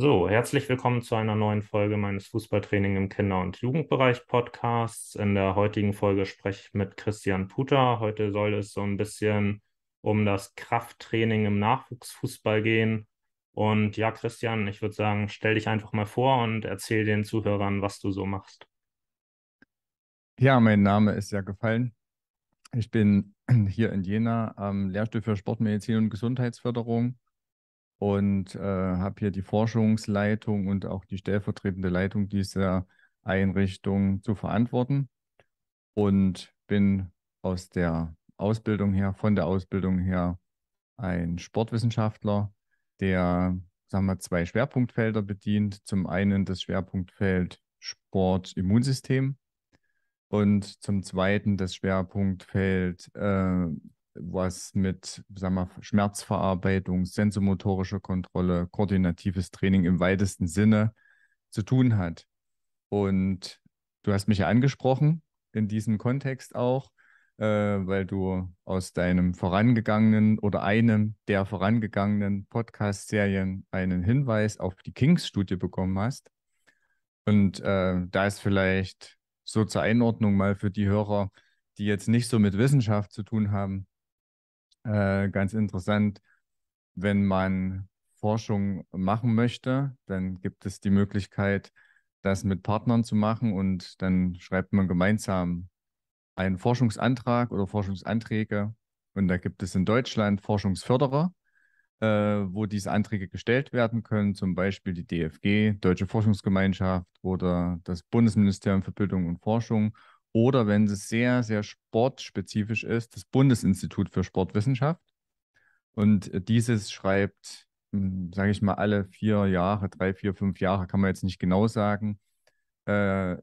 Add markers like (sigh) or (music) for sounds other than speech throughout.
So, herzlich willkommen zu einer neuen Folge meines Fußballtraining im Kinder- und Jugendbereich Podcasts. In der heutigen Folge spreche ich mit Christian Puter. Heute soll es so ein bisschen um das Krafttraining im Nachwuchsfußball gehen. Und ja, Christian, ich würde sagen, stell dich einfach mal vor und erzähl den Zuhörern, was du so machst. Ja, mein Name ist ja gefallen. Ich bin (clears throat) hier in Jena am Lehrstuhl für Sportmedizin und Gesundheitsförderung und äh, habe hier die Forschungsleitung und auch die stellvertretende Leitung dieser Einrichtung zu verantworten und bin aus der Ausbildung her, von der Ausbildung her ein Sportwissenschaftler, der sagen wir, zwei Schwerpunktfelder bedient. Zum einen das Schwerpunktfeld Sport-Immunsystem und zum zweiten das Schwerpunktfeld äh, was mit sagen wir, Schmerzverarbeitung, sensormotorische Kontrolle, koordinatives Training im weitesten Sinne zu tun hat. Und du hast mich ja angesprochen in diesem Kontext auch, äh, weil du aus deinem vorangegangenen oder einem der vorangegangenen Podcast-Serien einen Hinweis auf die Kings-Studie bekommen hast. Und äh, da ist vielleicht so zur Einordnung mal für die Hörer, die jetzt nicht so mit Wissenschaft zu tun haben, äh, ganz interessant, wenn man Forschung machen möchte, dann gibt es die Möglichkeit, das mit Partnern zu machen und dann schreibt man gemeinsam einen Forschungsantrag oder Forschungsanträge. Und da gibt es in Deutschland Forschungsförderer, äh, wo diese Anträge gestellt werden können, zum Beispiel die DFG, Deutsche Forschungsgemeinschaft oder das Bundesministerium für Bildung und Forschung oder wenn es sehr, sehr sportspezifisch ist, das Bundesinstitut für Sportwissenschaft. Und äh, dieses schreibt, hm, sage ich mal, alle vier Jahre, drei, vier, fünf Jahre, kann man jetzt nicht genau sagen, äh,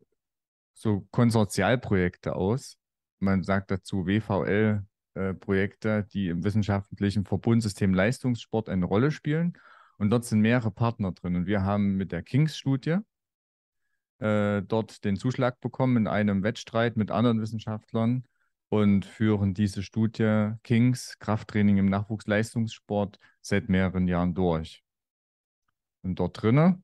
so Konsortialprojekte aus. Man sagt dazu WVL-Projekte, äh, die im wissenschaftlichen Verbundsystem Leistungssport eine Rolle spielen. Und dort sind mehrere Partner drin. Und wir haben mit der Kings-Studie, äh, dort den Zuschlag bekommen in einem Wettstreit mit anderen Wissenschaftlern und führen diese Studie Kings Krafttraining im Nachwuchsleistungssport seit mehreren Jahren durch. Und dort drinnen,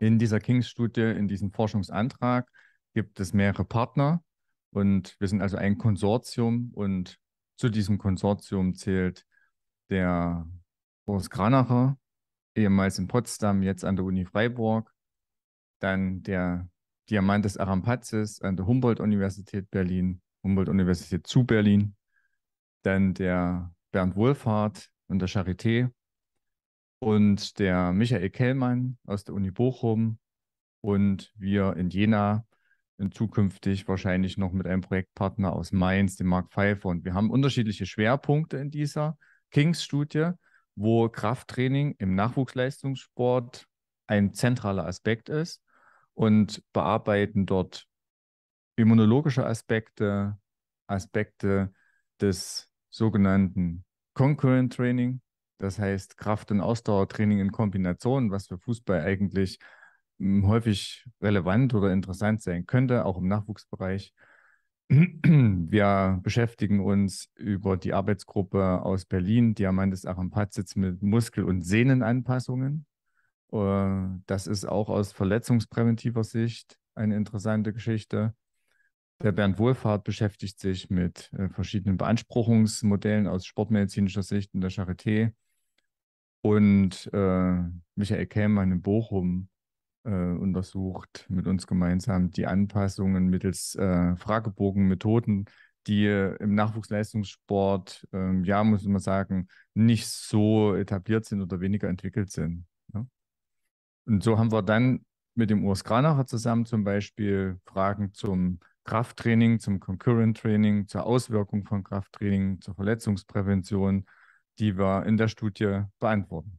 in dieser Kings-Studie, in diesem Forschungsantrag, gibt es mehrere Partner und wir sind also ein Konsortium und zu diesem Konsortium zählt der Boris Granacher, ehemals in Potsdam, jetzt an der Uni Freiburg, dann der Diamant des Arampazes an der Humboldt-Universität Berlin, Humboldt-Universität zu Berlin, dann der Bernd Wohlfahrt und der Charité und der Michael Kellmann aus der Uni Bochum und wir in Jena in zukünftig wahrscheinlich noch mit einem Projektpartner aus Mainz, dem Mark Pfeiffer. Und wir haben unterschiedliche Schwerpunkte in dieser Kings-Studie, wo Krafttraining im Nachwuchsleistungssport ein zentraler Aspekt ist und bearbeiten dort immunologische Aspekte, Aspekte des sogenannten Concurrent Training, das heißt Kraft- und Ausdauertraining in Kombination, was für Fußball eigentlich hm, häufig relevant oder interessant sein könnte, auch im Nachwuchsbereich. (clears throat) Wir beschäftigen uns über die Arbeitsgruppe aus Berlin, Diamantes Arampazitz, mit Muskel- und Sehnenanpassungen. Das ist auch aus verletzungspräventiver Sicht eine interessante Geschichte. Der Bernd Wohlfahrt beschäftigt sich mit äh, verschiedenen Beanspruchungsmodellen aus sportmedizinischer Sicht in der Charité. Und äh, Michael Kähmann in Bochum äh, untersucht mit uns gemeinsam die Anpassungen mittels äh, Fragebogenmethoden, die im Nachwuchsleistungssport, ähm, ja, muss man sagen, nicht so etabliert sind oder weniger entwickelt sind. Und so haben wir dann mit dem Urs Kranacher zusammen zum Beispiel Fragen zum Krafttraining, zum Concurrent Training, zur Auswirkung von Krafttraining, zur Verletzungsprävention, die wir in der Studie beantworten.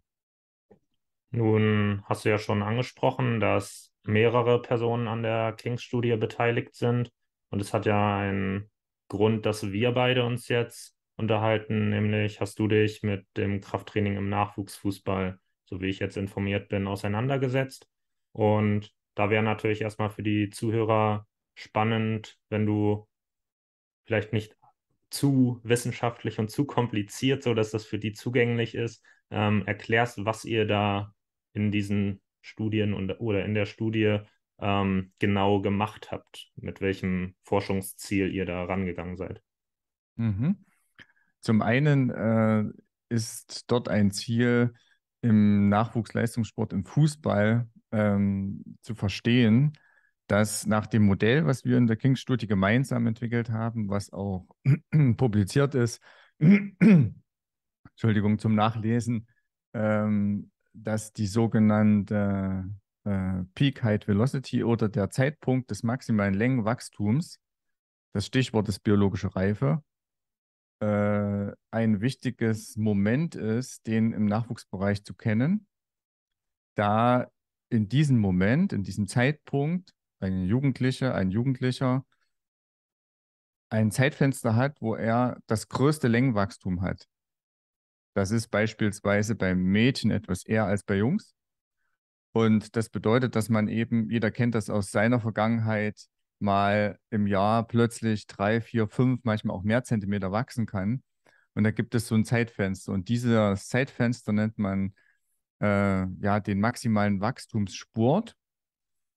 Nun hast du ja schon angesprochen, dass mehrere Personen an der Kings-Studie beteiligt sind. Und es hat ja einen Grund, dass wir beide uns jetzt unterhalten, nämlich hast du dich mit dem Krafttraining im Nachwuchsfußball so wie ich jetzt informiert bin, auseinandergesetzt. Und da wäre natürlich erstmal für die Zuhörer spannend, wenn du vielleicht nicht zu wissenschaftlich und zu kompliziert, so dass das für die zugänglich ist, ähm, erklärst, was ihr da in diesen Studien und, oder in der Studie ähm, genau gemacht habt, mit welchem Forschungsziel ihr da rangegangen seid. Mhm. Zum einen äh, ist dort ein Ziel, im Nachwuchsleistungssport, im Fußball ähm, zu verstehen, dass nach dem Modell, was wir in der King-Studie gemeinsam entwickelt haben, was auch (clears throat) publiziert ist, (clears throat) Entschuldigung, zum Nachlesen, ähm, dass die sogenannte äh, Peak Height Velocity oder der Zeitpunkt des maximalen Längenwachstums, das Stichwort ist biologische Reife, äh, ein wichtiges Moment ist, den im Nachwuchsbereich zu kennen, da in diesem Moment, in diesem Zeitpunkt, ein Jugendlicher, ein Jugendlicher ein Zeitfenster hat, wo er das größte Längenwachstum hat. Das ist beispielsweise bei Mädchen etwas eher als bei Jungs. Und das bedeutet, dass man eben, jeder kennt das aus seiner Vergangenheit, mal im Jahr plötzlich drei, vier, fünf, manchmal auch mehr Zentimeter wachsen kann. Und da gibt es so ein Zeitfenster. Und dieses Zeitfenster nennt man äh, ja den maximalen Wachstumssport.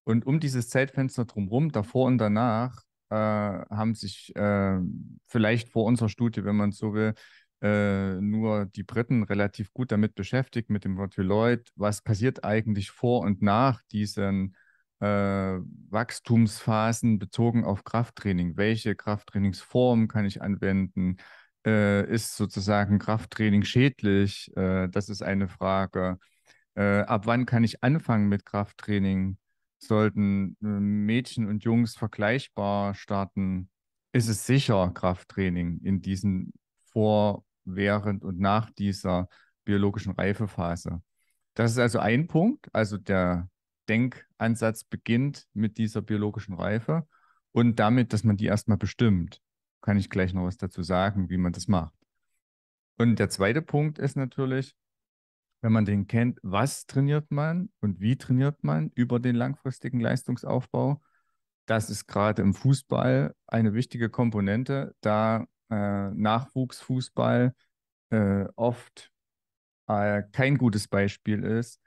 Und um dieses Zeitfenster drumherum, davor und danach, äh, haben sich äh, vielleicht vor unserer Studie, wenn man so will, äh, nur die Briten relativ gut damit beschäftigt, mit dem Wort Rotuloid. Was passiert eigentlich vor und nach diesen äh, Wachstumsphasen bezogen auf Krafttraining. Welche Krafttrainingsform kann ich anwenden? Äh, ist sozusagen Krafttraining schädlich? Äh, das ist eine Frage. ab wann kann ich anfangen mit Krafttraining? Sollten Mädchen und Jungs vergleichbar starten? Ist es sicher, Krafttraining in diesen vor, während und nach dieser biologischen Reifephase? Das ist also ein Punkt, also der Denkansatz beginnt mit dieser biologischen Reife und damit, dass man die erstmal bestimmt. Kann ich gleich noch was dazu sagen, wie man das macht. Und der zweite Punkt ist natürlich, wenn man den kennt, was trainiert man und wie trainiert man über den langfristigen Leistungsaufbau. Das ist gerade im Fußball eine wichtige Komponente, da äh, Nachwuchsfußball äh, oft äh, kein gutes Beispiel ist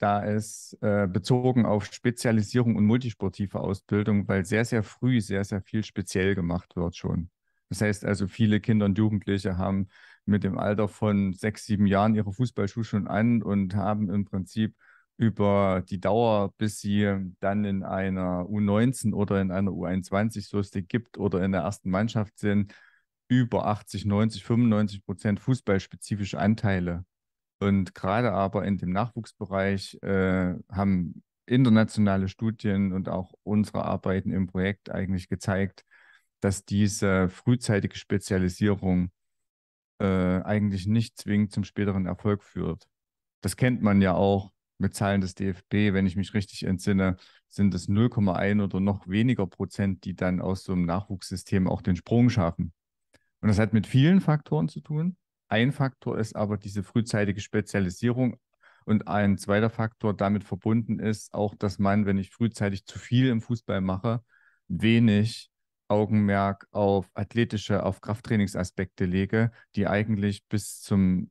da ist, äh, bezogen auf Spezialisierung und multisportive Ausbildung, weil sehr, sehr früh sehr, sehr viel speziell gemacht wird schon. Das heißt also, viele Kinder und Jugendliche haben mit dem Alter von sechs, sieben Jahren ihre Fußballschuhe schon an und haben im Prinzip über die Dauer, bis sie dann in einer U19 oder in einer U21, so es die gibt, oder in der ersten Mannschaft sind, über 80, 90, 95 Prozent fußballspezifische Anteile und gerade aber in dem Nachwuchsbereich äh, haben internationale Studien und auch unsere Arbeiten im Projekt eigentlich gezeigt, dass diese frühzeitige Spezialisierung äh, eigentlich nicht zwingend zum späteren Erfolg führt. Das kennt man ja auch mit Zahlen des DFB, wenn ich mich richtig entsinne, sind es 0,1 oder noch weniger Prozent, die dann aus so einem Nachwuchssystem auch den Sprung schaffen. Und das hat mit vielen Faktoren zu tun. Ein Faktor ist aber diese frühzeitige Spezialisierung und ein zweiter Faktor damit verbunden ist auch, dass man, wenn ich frühzeitig zu viel im Fußball mache, wenig Augenmerk auf athletische, auf Krafttrainingsaspekte lege, die eigentlich bis zum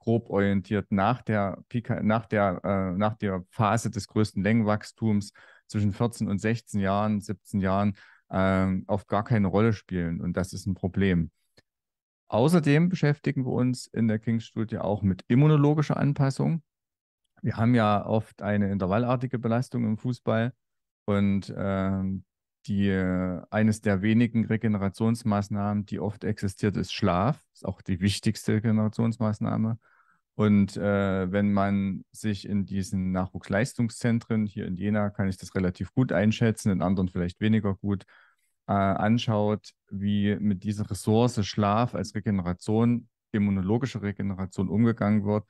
grob orientiert nach der, Pika, nach der, äh, nach der Phase des größten Längenwachstums zwischen 14 und 16 Jahren, 17 Jahren äh, auf gar keine Rolle spielen. Und das ist ein Problem. Außerdem beschäftigen wir uns in der Kings-Studie auch mit immunologischer Anpassung. Wir haben ja oft eine intervallartige Belastung im Fußball und ähm, äh, die, eines der wenigen Regenerationsmaßnahmen, die oft existiert, ist Schlaf. Ist auch die wichtigste Regenerationsmaßnahme. Und äh, wenn man sich in diesen Nachwuchsleistungszentren, hier in Jena kann ich das relativ gut einschätzen, in anderen vielleicht weniger gut, äh, anschaut, wie mit dieser Ressource Schlaf als Regeneration, immunologische Regeneration umgegangen wird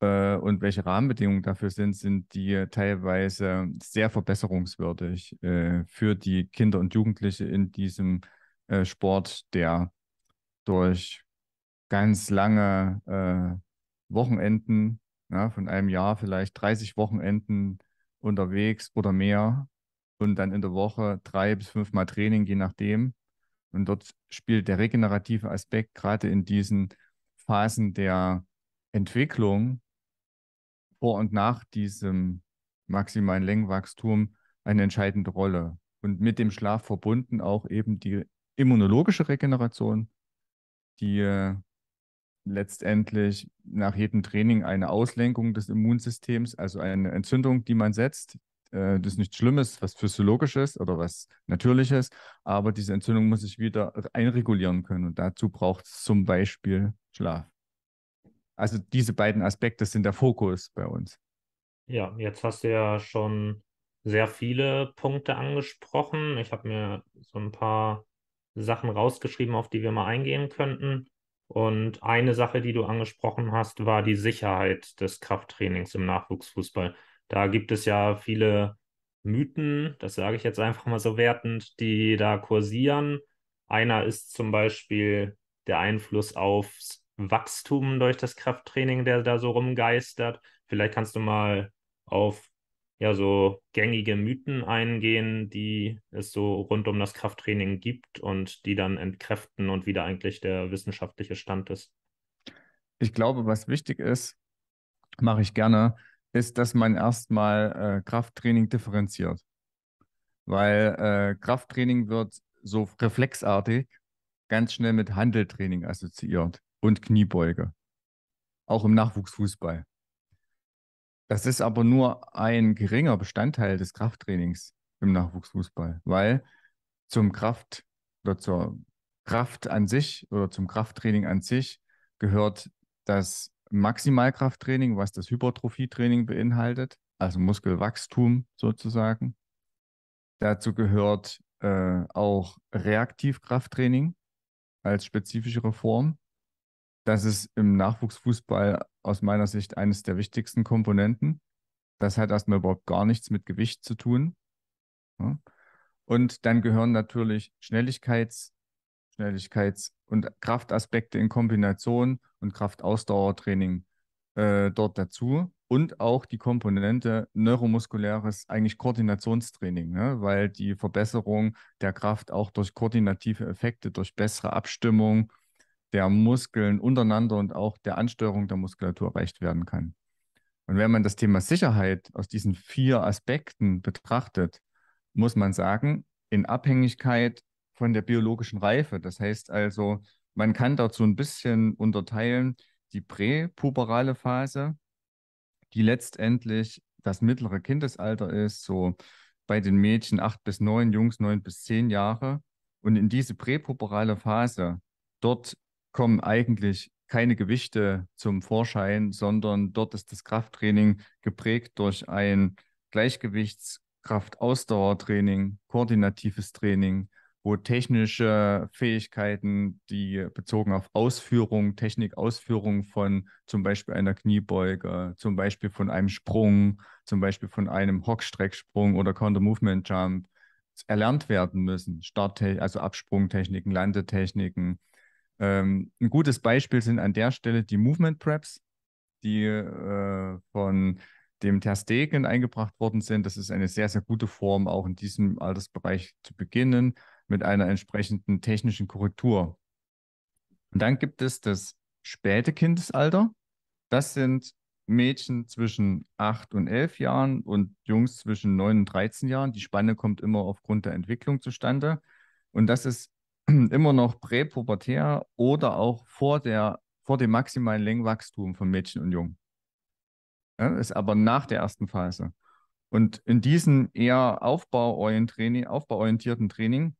äh, und welche Rahmenbedingungen dafür sind, sind die teilweise sehr verbesserungswürdig äh, für die Kinder und Jugendliche in diesem äh, Sport, der durch ganz lange äh, Wochenenden, ja, von einem Jahr vielleicht 30 Wochenenden unterwegs oder mehr und dann in der Woche drei bis fünfmal Training, je nachdem. Und dort spielt der regenerative Aspekt gerade in diesen Phasen der Entwicklung vor und nach diesem maximalen Längenwachstum eine entscheidende Rolle. Und mit dem Schlaf verbunden auch eben die immunologische Regeneration, die äh, letztendlich nach jedem Training eine Auslenkung des Immunsystems, also eine Entzündung, die man setzt, äh, das ist nichts Schlimmes, was Physiologisches oder was Natürliches, aber diese Entzündung muss sich wieder einregulieren können und dazu braucht es zum Beispiel Schlaf. Also diese beiden Aspekte sind der Fokus bei uns. Ja, jetzt hast du ja schon sehr viele Punkte angesprochen. Ich habe mir so ein paar Sachen rausgeschrieben, auf die wir mal eingehen könnten. Und eine Sache, die du angesprochen hast, war die Sicherheit des Krafttrainings im Nachwuchsfußball. Da gibt es ja viele Mythen, das sage ich jetzt einfach mal so wertend, die da kursieren. Einer ist zum Beispiel der Einfluss aufs Wachstum durch das Krafttraining, der da so rumgeistert. Vielleicht kannst du mal auf ja so gängige Mythen eingehen, die es so rund um das Krafttraining gibt und die dann entkräften und wieder eigentlich der wissenschaftliche Stand ist. Ich glaube, was wichtig ist, mache ich gerne, ist, dass man erstmal äh, Krafttraining differenziert. Weil äh, Krafttraining wird so reflexartig ganz schnell mit Handeltraining assoziiert und Kniebeuge. Auch im Nachwuchsfußball. Das ist aber nur ein geringer Bestandteil des Krafttrainings im Nachwuchsfußball, weil zum Kraft oder zur Kraft an sich oder zum Krafttraining an sich gehört das Maximalkrafttraining, was das Hypertrophietraining beinhaltet, also Muskelwachstum sozusagen. Dazu gehört äh, auch Reaktivkrafttraining als spezifischere Form. Das ist im Nachwuchsfußball aus meiner Sicht eines der wichtigsten Komponenten. Das hat erstmal überhaupt gar nichts mit Gewicht zu tun. Ne? Und dann gehören natürlich Schnelligkeits, Schnelligkeits und Kraftaspekte in Kombination und Kraftausdauertraining äh, dort dazu. Und auch die Komponente neuromuskuläres, eigentlich Koordinationstraining, ne? weil die Verbesserung der Kraft auch durch koordinative Effekte, durch bessere Abstimmung der Muskeln untereinander und auch der Ansteuerung der Muskulatur erreicht werden kann. Und wenn man das Thema Sicherheit aus diesen vier Aspekten betrachtet, muss man sagen, in Abhängigkeit von der biologischen Reife. Das heißt also, man kann dazu ein bisschen unterteilen die präpuberale Phase, die letztendlich das mittlere Kindesalter ist, so bei den Mädchen acht bis neun, Jungs neun bis zehn Jahre. Und in diese präpuberale Phase, dort kommen eigentlich keine Gewichte zum Vorschein, sondern dort ist das Krafttraining geprägt durch ein Gleichgewichtskraft-Ausdauertraining, koordinatives Training, wo technische Fähigkeiten, die bezogen auf Ausführung, Technikausführung von zum Beispiel einer Kniebeuge, zum Beispiel von einem Sprung, zum Beispiel von einem Hockstrecksprung oder Counter-Movement-Jump erlernt werden müssen. Starttechnik, also Absprungtechniken, Landetechniken. Ähm, ein gutes Beispiel sind an der Stelle die Movement Preps, die äh, von dem Terstegen eingebracht worden sind. Das ist eine sehr, sehr gute Form, auch in diesem Altersbereich zu beginnen mit einer entsprechenden technischen Korrektur. Und dann gibt es das späte Kindesalter. Das sind Mädchen zwischen 8 und 11 Jahren und Jungs zwischen 9 und 13 Jahren. Die Spanne kommt immer aufgrund der Entwicklung zustande. Und das ist (clears throat) immer noch präpubertär oder auch vor, der, vor dem maximalen Längenwachstum von Mädchen und Jungen. Ja, ist aber nach der ersten Phase. Und in diesem eher aufbauorientierten Training, aufbauorientierten Training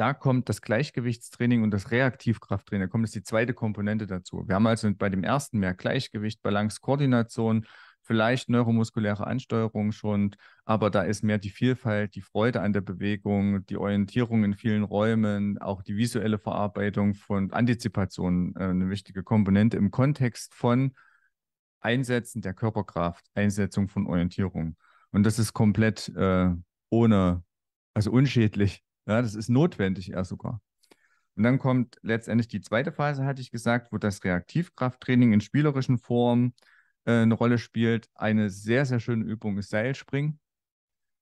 da kommt das Gleichgewichtstraining und das Reaktivkrafttraining. Da kommt jetzt die zweite Komponente dazu. Wir haben also bei dem ersten mehr Gleichgewicht, Balance, Koordination, vielleicht neuromuskuläre Ansteuerung schon, aber da ist mehr die Vielfalt, die Freude an der Bewegung, die Orientierung in vielen Räumen, auch die visuelle Verarbeitung von Antizipation äh, eine wichtige Komponente im Kontext von Einsetzen der Körperkraft, Einsetzung von Orientierung. Und das ist komplett äh, ohne, also unschädlich ja, das ist notwendig eher sogar. Und dann kommt letztendlich die zweite Phase, hatte ich gesagt, wo das Reaktivkrafttraining in spielerischen Formen äh, eine Rolle spielt. Eine sehr, sehr schöne Übung ist Seilspringen.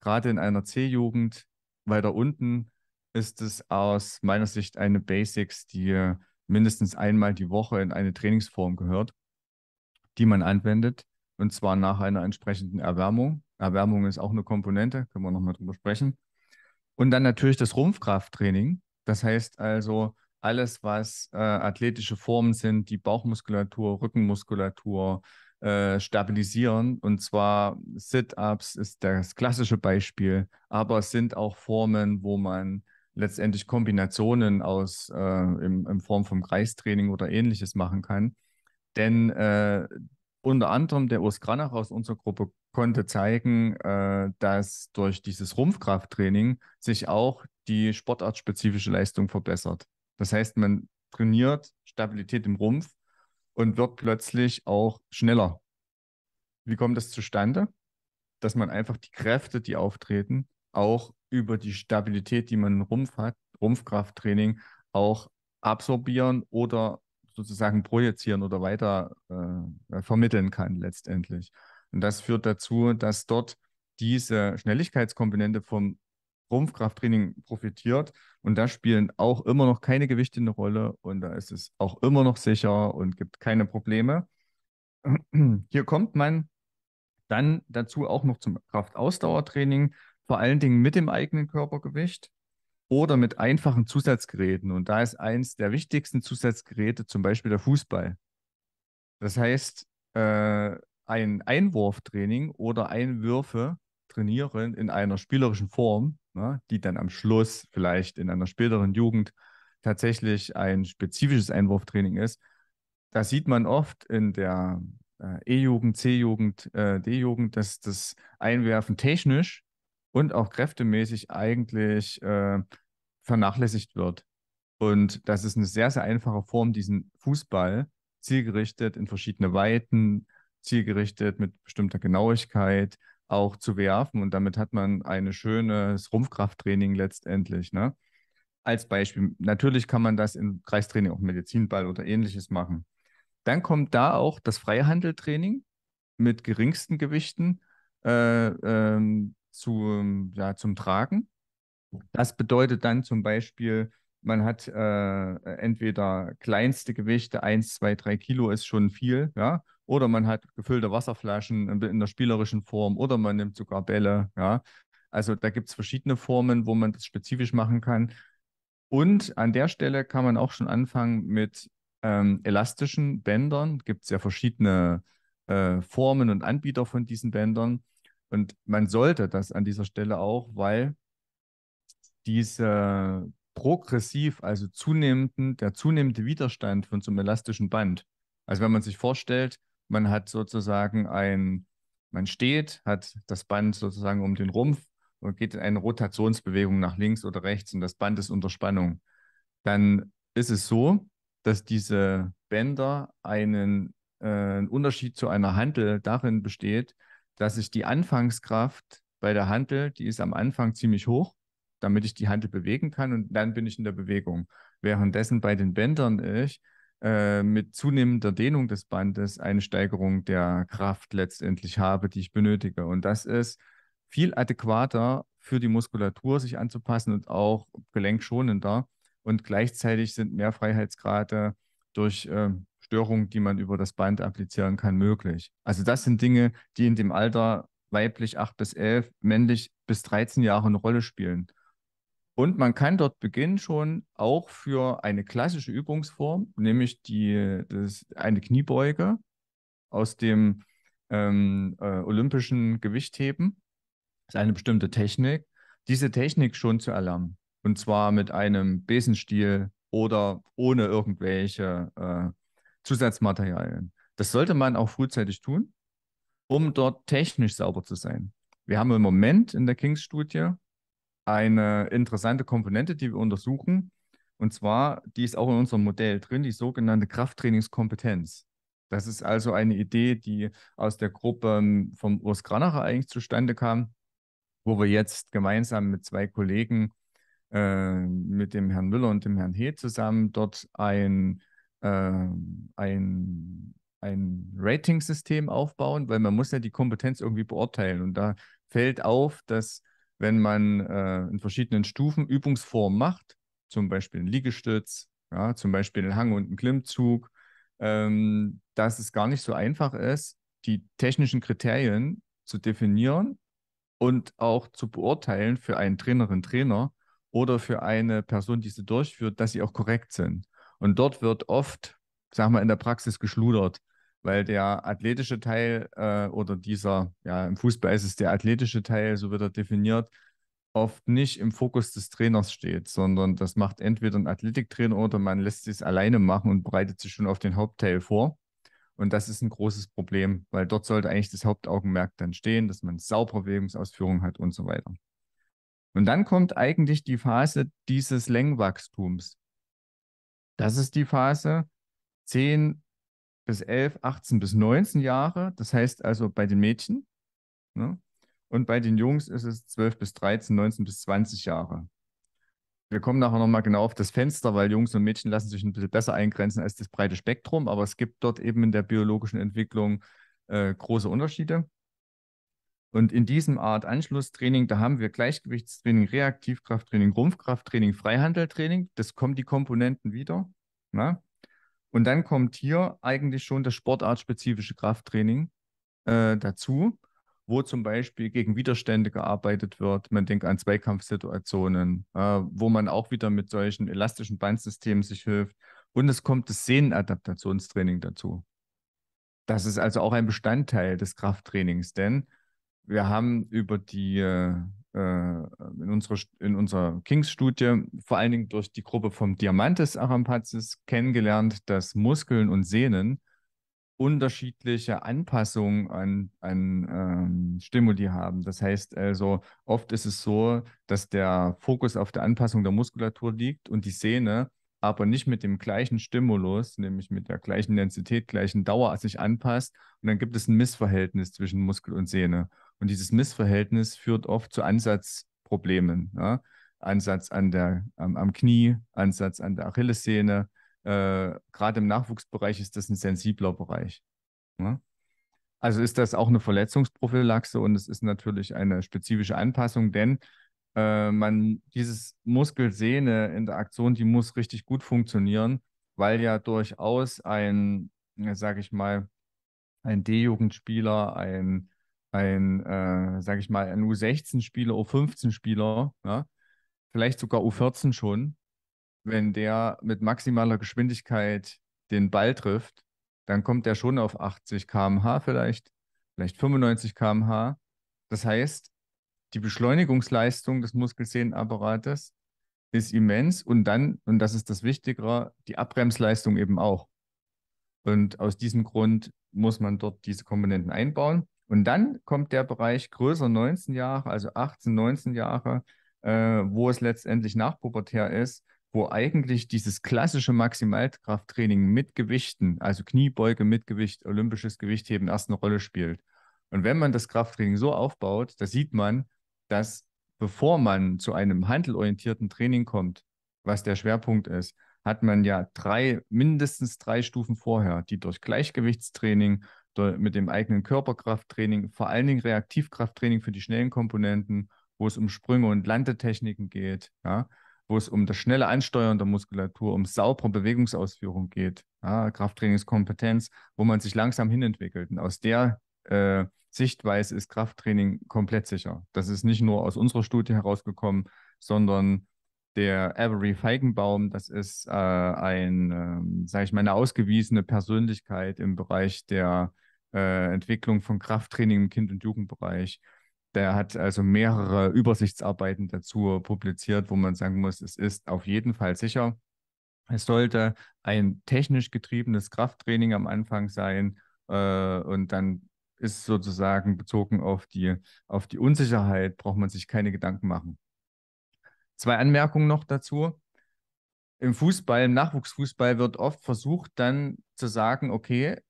Gerade in einer C-Jugend weiter unten ist es aus meiner Sicht eine Basics, die mindestens einmal die Woche in eine Trainingsform gehört, die man anwendet. Und zwar nach einer entsprechenden Erwärmung. Erwärmung ist auch eine Komponente, können wir nochmal drüber sprechen. Und dann natürlich das Rumpfkrafttraining. Das heißt also, alles, was äh, athletische Formen sind, die Bauchmuskulatur, Rückenmuskulatur äh, stabilisieren. Und zwar Sit-ups ist das klassische Beispiel, aber es sind auch Formen, wo man letztendlich Kombinationen aus äh, im, in Form vom Kreistraining oder ähnliches machen kann. Denn äh, unter anderem der Urs Kranach aus unserer Gruppe konnte zeigen, äh, dass durch dieses Rumpfkrafttraining sich auch die sportartspezifische Leistung verbessert. Das heißt, man trainiert Stabilität im Rumpf und wird plötzlich auch schneller. Wie kommt das zustande? Dass man einfach die Kräfte, die auftreten, auch über die Stabilität, die man im Rumpf hat, Rumpfkrafttraining, auch absorbieren oder sozusagen projizieren oder weiter äh, äh, vermitteln kann letztendlich. Und das führt dazu, dass dort diese Schnelligkeitskomponente vom Rumpfkrafttraining profitiert. Und da spielen auch immer noch keine Gewichte eine Rolle und da ist es auch immer noch sicher und gibt keine Probleme. (clears throat) Hier kommt man dann dazu auch noch zum Kraftausdauertraining, vor allen Dingen mit dem eigenen Körpergewicht oder mit einfachen Zusatzgeräten. Und da ist eins der wichtigsten Zusatzgeräte zum Beispiel der Fußball. Das heißt, äh, ein Einwurftraining oder Einwürfe trainieren in einer spielerischen Form, ne, die dann am Schluss vielleicht in einer späteren Jugend tatsächlich ein spezifisches Einwurftraining ist. Das sieht man oft in der äh, E-Jugend, C-Jugend, äh, D-Jugend, dass das Einwerfen technisch und auch kräftemäßig eigentlich äh, vernachlässigt wird. Und das ist eine sehr, sehr einfache Form, diesen Fußball zielgerichtet in verschiedene Weiten, zielgerichtet mit bestimmter Genauigkeit auch zu werfen. Und damit hat man ein schönes Rumpfkrafttraining letztendlich. Ne? Als Beispiel. Natürlich kann man das im Kreistraining auch Medizinball oder ähnliches machen. Dann kommt da auch das Freihandeltraining mit geringsten Gewichten. Äh, ähm, zu, ja, zum Tragen. Das bedeutet dann zum Beispiel, man hat äh, entweder kleinste Gewichte, 1, 2, 3 Kilo ist schon viel, ja, oder man hat gefüllte Wasserflaschen in der spielerischen Form oder man nimmt sogar Bälle, ja. Also da gibt es verschiedene Formen, wo man das spezifisch machen kann. Und an der Stelle kann man auch schon anfangen mit ähm, elastischen Bändern. Gibt es ja verschiedene äh, Formen und Anbieter von diesen Bändern. Und man sollte das an dieser Stelle auch, weil diese progressiv, also zunehmenden, der zunehmende Widerstand von so einem elastischen Band. Also wenn man sich vorstellt, man hat sozusagen ein, man steht, hat das Band sozusagen um den Rumpf und geht in eine Rotationsbewegung nach links oder rechts und das Band ist unter Spannung. Dann ist es so, dass diese Bänder einen, äh, Unterschied zu einer Handel darin besteht, dass ich die Anfangskraft bei der Handel, die ist am Anfang ziemlich hoch, damit ich die Handel bewegen kann und dann bin ich in der Bewegung. Währenddessen bei den Bändern ich äh, mit zunehmender Dehnung des Bandes eine Steigerung der Kraft letztendlich habe, die ich benötige. Und das ist viel adäquater für die Muskulatur, sich anzupassen und auch gelenkschonender. Und gleichzeitig sind mehr Freiheitsgrade durch äh, Störung, die man über das Band applizieren kann, möglich. Also das sind Dinge, die in dem Alter weiblich 8 bis 11, männlich bis 13 Jahre eine Rolle spielen. Und man kann dort beginnen schon auch für eine klassische Übungsform, nämlich die, das, eine Kniebeuge aus dem ähm, äh, olympischen Gewichtheben. Das ist eine bestimmte Technik. Diese Technik schon zu erlernen. Und zwar mit einem Besenstiel oder ohne irgendwelche äh, Zusatzmaterialien. Das sollte man auch frühzeitig tun, um dort technisch sauber zu sein. Wir haben im Moment in der Kings-Studie eine interessante Komponente, die wir untersuchen. Und zwar, die ist auch in unserem Modell drin, die sogenannte Krafttrainingskompetenz. Das ist also eine Idee, die aus der Gruppe ähm, vom Urs Granacher eigentlich zustande kam, wo wir jetzt gemeinsam mit zwei Kollegen, äh, mit dem Herrn Müller und dem Herrn He zusammen dort ein ähm, ein, ein Rating-System aufbauen, weil man muss ja die Kompetenz irgendwie beurteilen. Und da fällt auf, dass wenn man äh, in verschiedenen Stufen Übungsformen macht, zum Beispiel einen Liegestütz, ja, zum Beispiel einen Hang- und einen Klimmzug, ähm, dass es gar nicht so einfach ist, die technischen Kriterien zu definieren und auch zu beurteilen für einen Trainerin, Trainer oder für eine Person, die sie durchführt, dass sie auch korrekt sind. Und dort wird oft, sag mal, in der Praxis geschludert, weil der athletische Teil äh, oder dieser, ja, im Fußball ist es der athletische Teil, so wird er definiert, oft nicht im Fokus des Trainers steht, sondern das macht entweder ein Athletiktrainer oder man lässt es alleine machen und bereitet sich schon auf den Hauptteil vor. Und das ist ein großes Problem, weil dort sollte eigentlich das Hauptaugenmerk dann stehen, dass man saubere Bewegungsausführungen hat und so weiter. Und dann kommt eigentlich die Phase dieses Längenwachstums. Das ist die Phase 10 bis 11, 18 bis 19 Jahre. Das heißt also bei den Mädchen. Ne? Und bei den Jungs ist es 12 bis 13, 19 bis 20 Jahre. Wir kommen nachher nochmal genau auf das Fenster, weil Jungs und Mädchen lassen sich ein bisschen besser eingrenzen als das breite Spektrum. Aber es gibt dort eben in der biologischen Entwicklung äh, große Unterschiede. Und in diesem Art Anschlusstraining, da haben wir Gleichgewichtstraining, Reaktivkrafttraining, Rumpfkrafttraining, Freihandeltraining. Das kommen die Komponenten wieder. Na? Ne? Und dann kommt hier eigentlich schon das sportartspezifische Krafttraining äh, dazu, wo zum Beispiel gegen Widerstände gearbeitet wird. Man denkt an Zweikampfsituationen, äh, wo man auch wieder mit solchen elastischen Bandsystemen sich hilft. Und es kommt das Sehnenadaptationstraining dazu. Das ist also auch ein Bestandteil des Krafttrainings, denn wir haben über die äh, äh, in unserer, in unserer Kings-Studie vor allen Dingen durch die Gruppe vom Diamantes Arampazis kennengelernt, dass Muskeln und Sehnen unterschiedliche Anpassungen an, an ähm, Stimuli haben. Das heißt also, oft ist es so, dass der Fokus auf der Anpassung der Muskulatur liegt und die Sehne aber nicht mit dem gleichen Stimulus, nämlich mit der gleichen Intensität, gleichen Dauer sich anpasst. Und dann gibt es ein Missverhältnis zwischen Muskel und Sehne. Und dieses Missverhältnis führt oft zu Ansatzproblemen. Ja? Ansatz an der, am, am, Knie, Ansatz an der Achillessehne. Äh, Gerade im Nachwuchsbereich ist das ein sensibler Bereich. Ja? Also ist das auch eine Verletzungsprophylaxe und es ist natürlich eine spezifische Anpassung, denn äh, man dieses Muskel-Sehne-Interaktion, die muss richtig gut funktionieren, weil ja durchaus ein, sage ich mal, ein D-Jugendspieler, ein ein, äh, sage ich mal, ein U16-Spieler, U15-Spieler, ja, vielleicht sogar U14 schon, wenn der mit maximaler Geschwindigkeit den Ball trifft, dann kommt der schon auf 80 km/h vielleicht, vielleicht 95 km/h. Das heißt, die Beschleunigungsleistung des Muskelsehnenapparates ist immens und dann, und das ist das Wichtigere, die Abbremsleistung eben auch. Und aus diesem Grund muss man dort diese Komponenten einbauen. Und dann kommt der Bereich größer 19 Jahre, also 18, 19 Jahre, äh, wo es letztendlich nachpubertär ist, wo eigentlich dieses klassische Maximalkrafttraining mit Gewichten, also Kniebeuge mit Gewicht, olympisches Gewichtheben erst eine Rolle spielt. Und wenn man das Krafttraining so aufbaut, da sieht man, dass bevor man zu einem handelorientierten Training kommt, was der Schwerpunkt ist, hat man ja drei, mindestens drei Stufen vorher, die durch Gleichgewichtstraining, mit dem eigenen Körperkrafttraining, vor allen Dingen Reaktivkrafttraining für die schnellen Komponenten, wo es um Sprünge und Landetechniken geht, ja, wo es um das schnelle Ansteuern der Muskulatur, um saubere Bewegungsausführung geht, ja, Krafttrainingskompetenz, wo man sich langsam hinentwickelt. Und aus der äh, Sichtweise ist Krafttraining komplett sicher. Das ist nicht nur aus unserer Studie herausgekommen, sondern der Avery Feigenbaum, das ist äh, ein, ähm, sage ich mal, eine ausgewiesene Persönlichkeit im Bereich der äh, Entwicklung von Krafttraining im Kind- und Jugendbereich. Der hat also mehrere Übersichtsarbeiten dazu publiziert, wo man sagen muss, es ist auf jeden Fall sicher. Es sollte ein technisch getriebenes Krafttraining am Anfang sein äh, und dann ist sozusagen bezogen auf die, auf die Unsicherheit, braucht man sich keine Gedanken machen. Zwei Anmerkungen noch dazu. Im Fußball, im Nachwuchsfußball wird oft versucht, dann zu sagen, okay,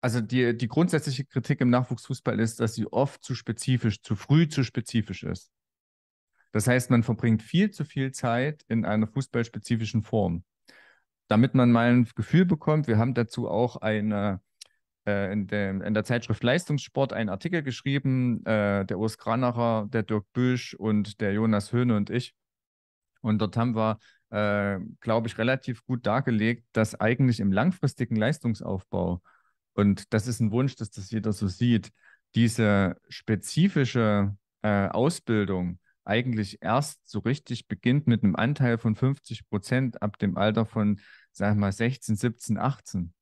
also die, die grundsätzliche Kritik im Nachwuchsfußball ist, dass sie oft zu spezifisch, zu früh zu spezifisch ist. Das heißt, man verbringt viel zu viel Zeit in einer fußballspezifischen Form. Damit man mal ein Gefühl bekommt, wir haben dazu auch eine, äh, in, dem, in, der Zeitschrift Leistungssport einen Artikel geschrieben, äh, der Urs Kranacher, der Dirk Büsch und der Jonas Höhne und ich. Und dort haben wir, äh, glaube ich, relativ gut dargelegt, dass eigentlich im langfristigen Leistungsaufbau, und das ist ein Wunsch, dass das jeder so sieht, diese spezifische äh, Ausbildung eigentlich erst so richtig beginnt mit einem Anteil von 50 Prozent ab dem Alter von, sagen wir mal, 16, 17, 18.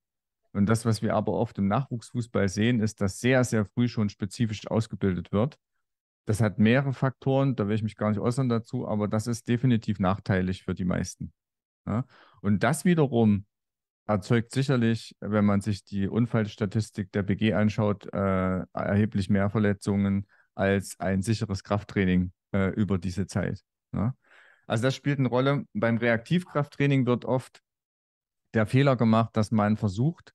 Und das, was wir aber oft im Nachwuchsfußball sehen, ist, dass sehr, sehr früh schon spezifisch ausgebildet wird das hat mehrere Faktoren, da will ich mich gar nicht äußern dazu, aber das ist definitiv nachteilig für die meisten. Ja? Ne? Und das wiederum erzeugt sicherlich, wenn man sich die Unfallstatistik der BG anschaut, äh, erheblich mehr Verletzungen als ein sicheres Krafttraining äh, über diese Zeit. Ja? Ne? Also das spielt eine Rolle. Beim Reaktivkrafttraining wird oft der Fehler gemacht, dass man versucht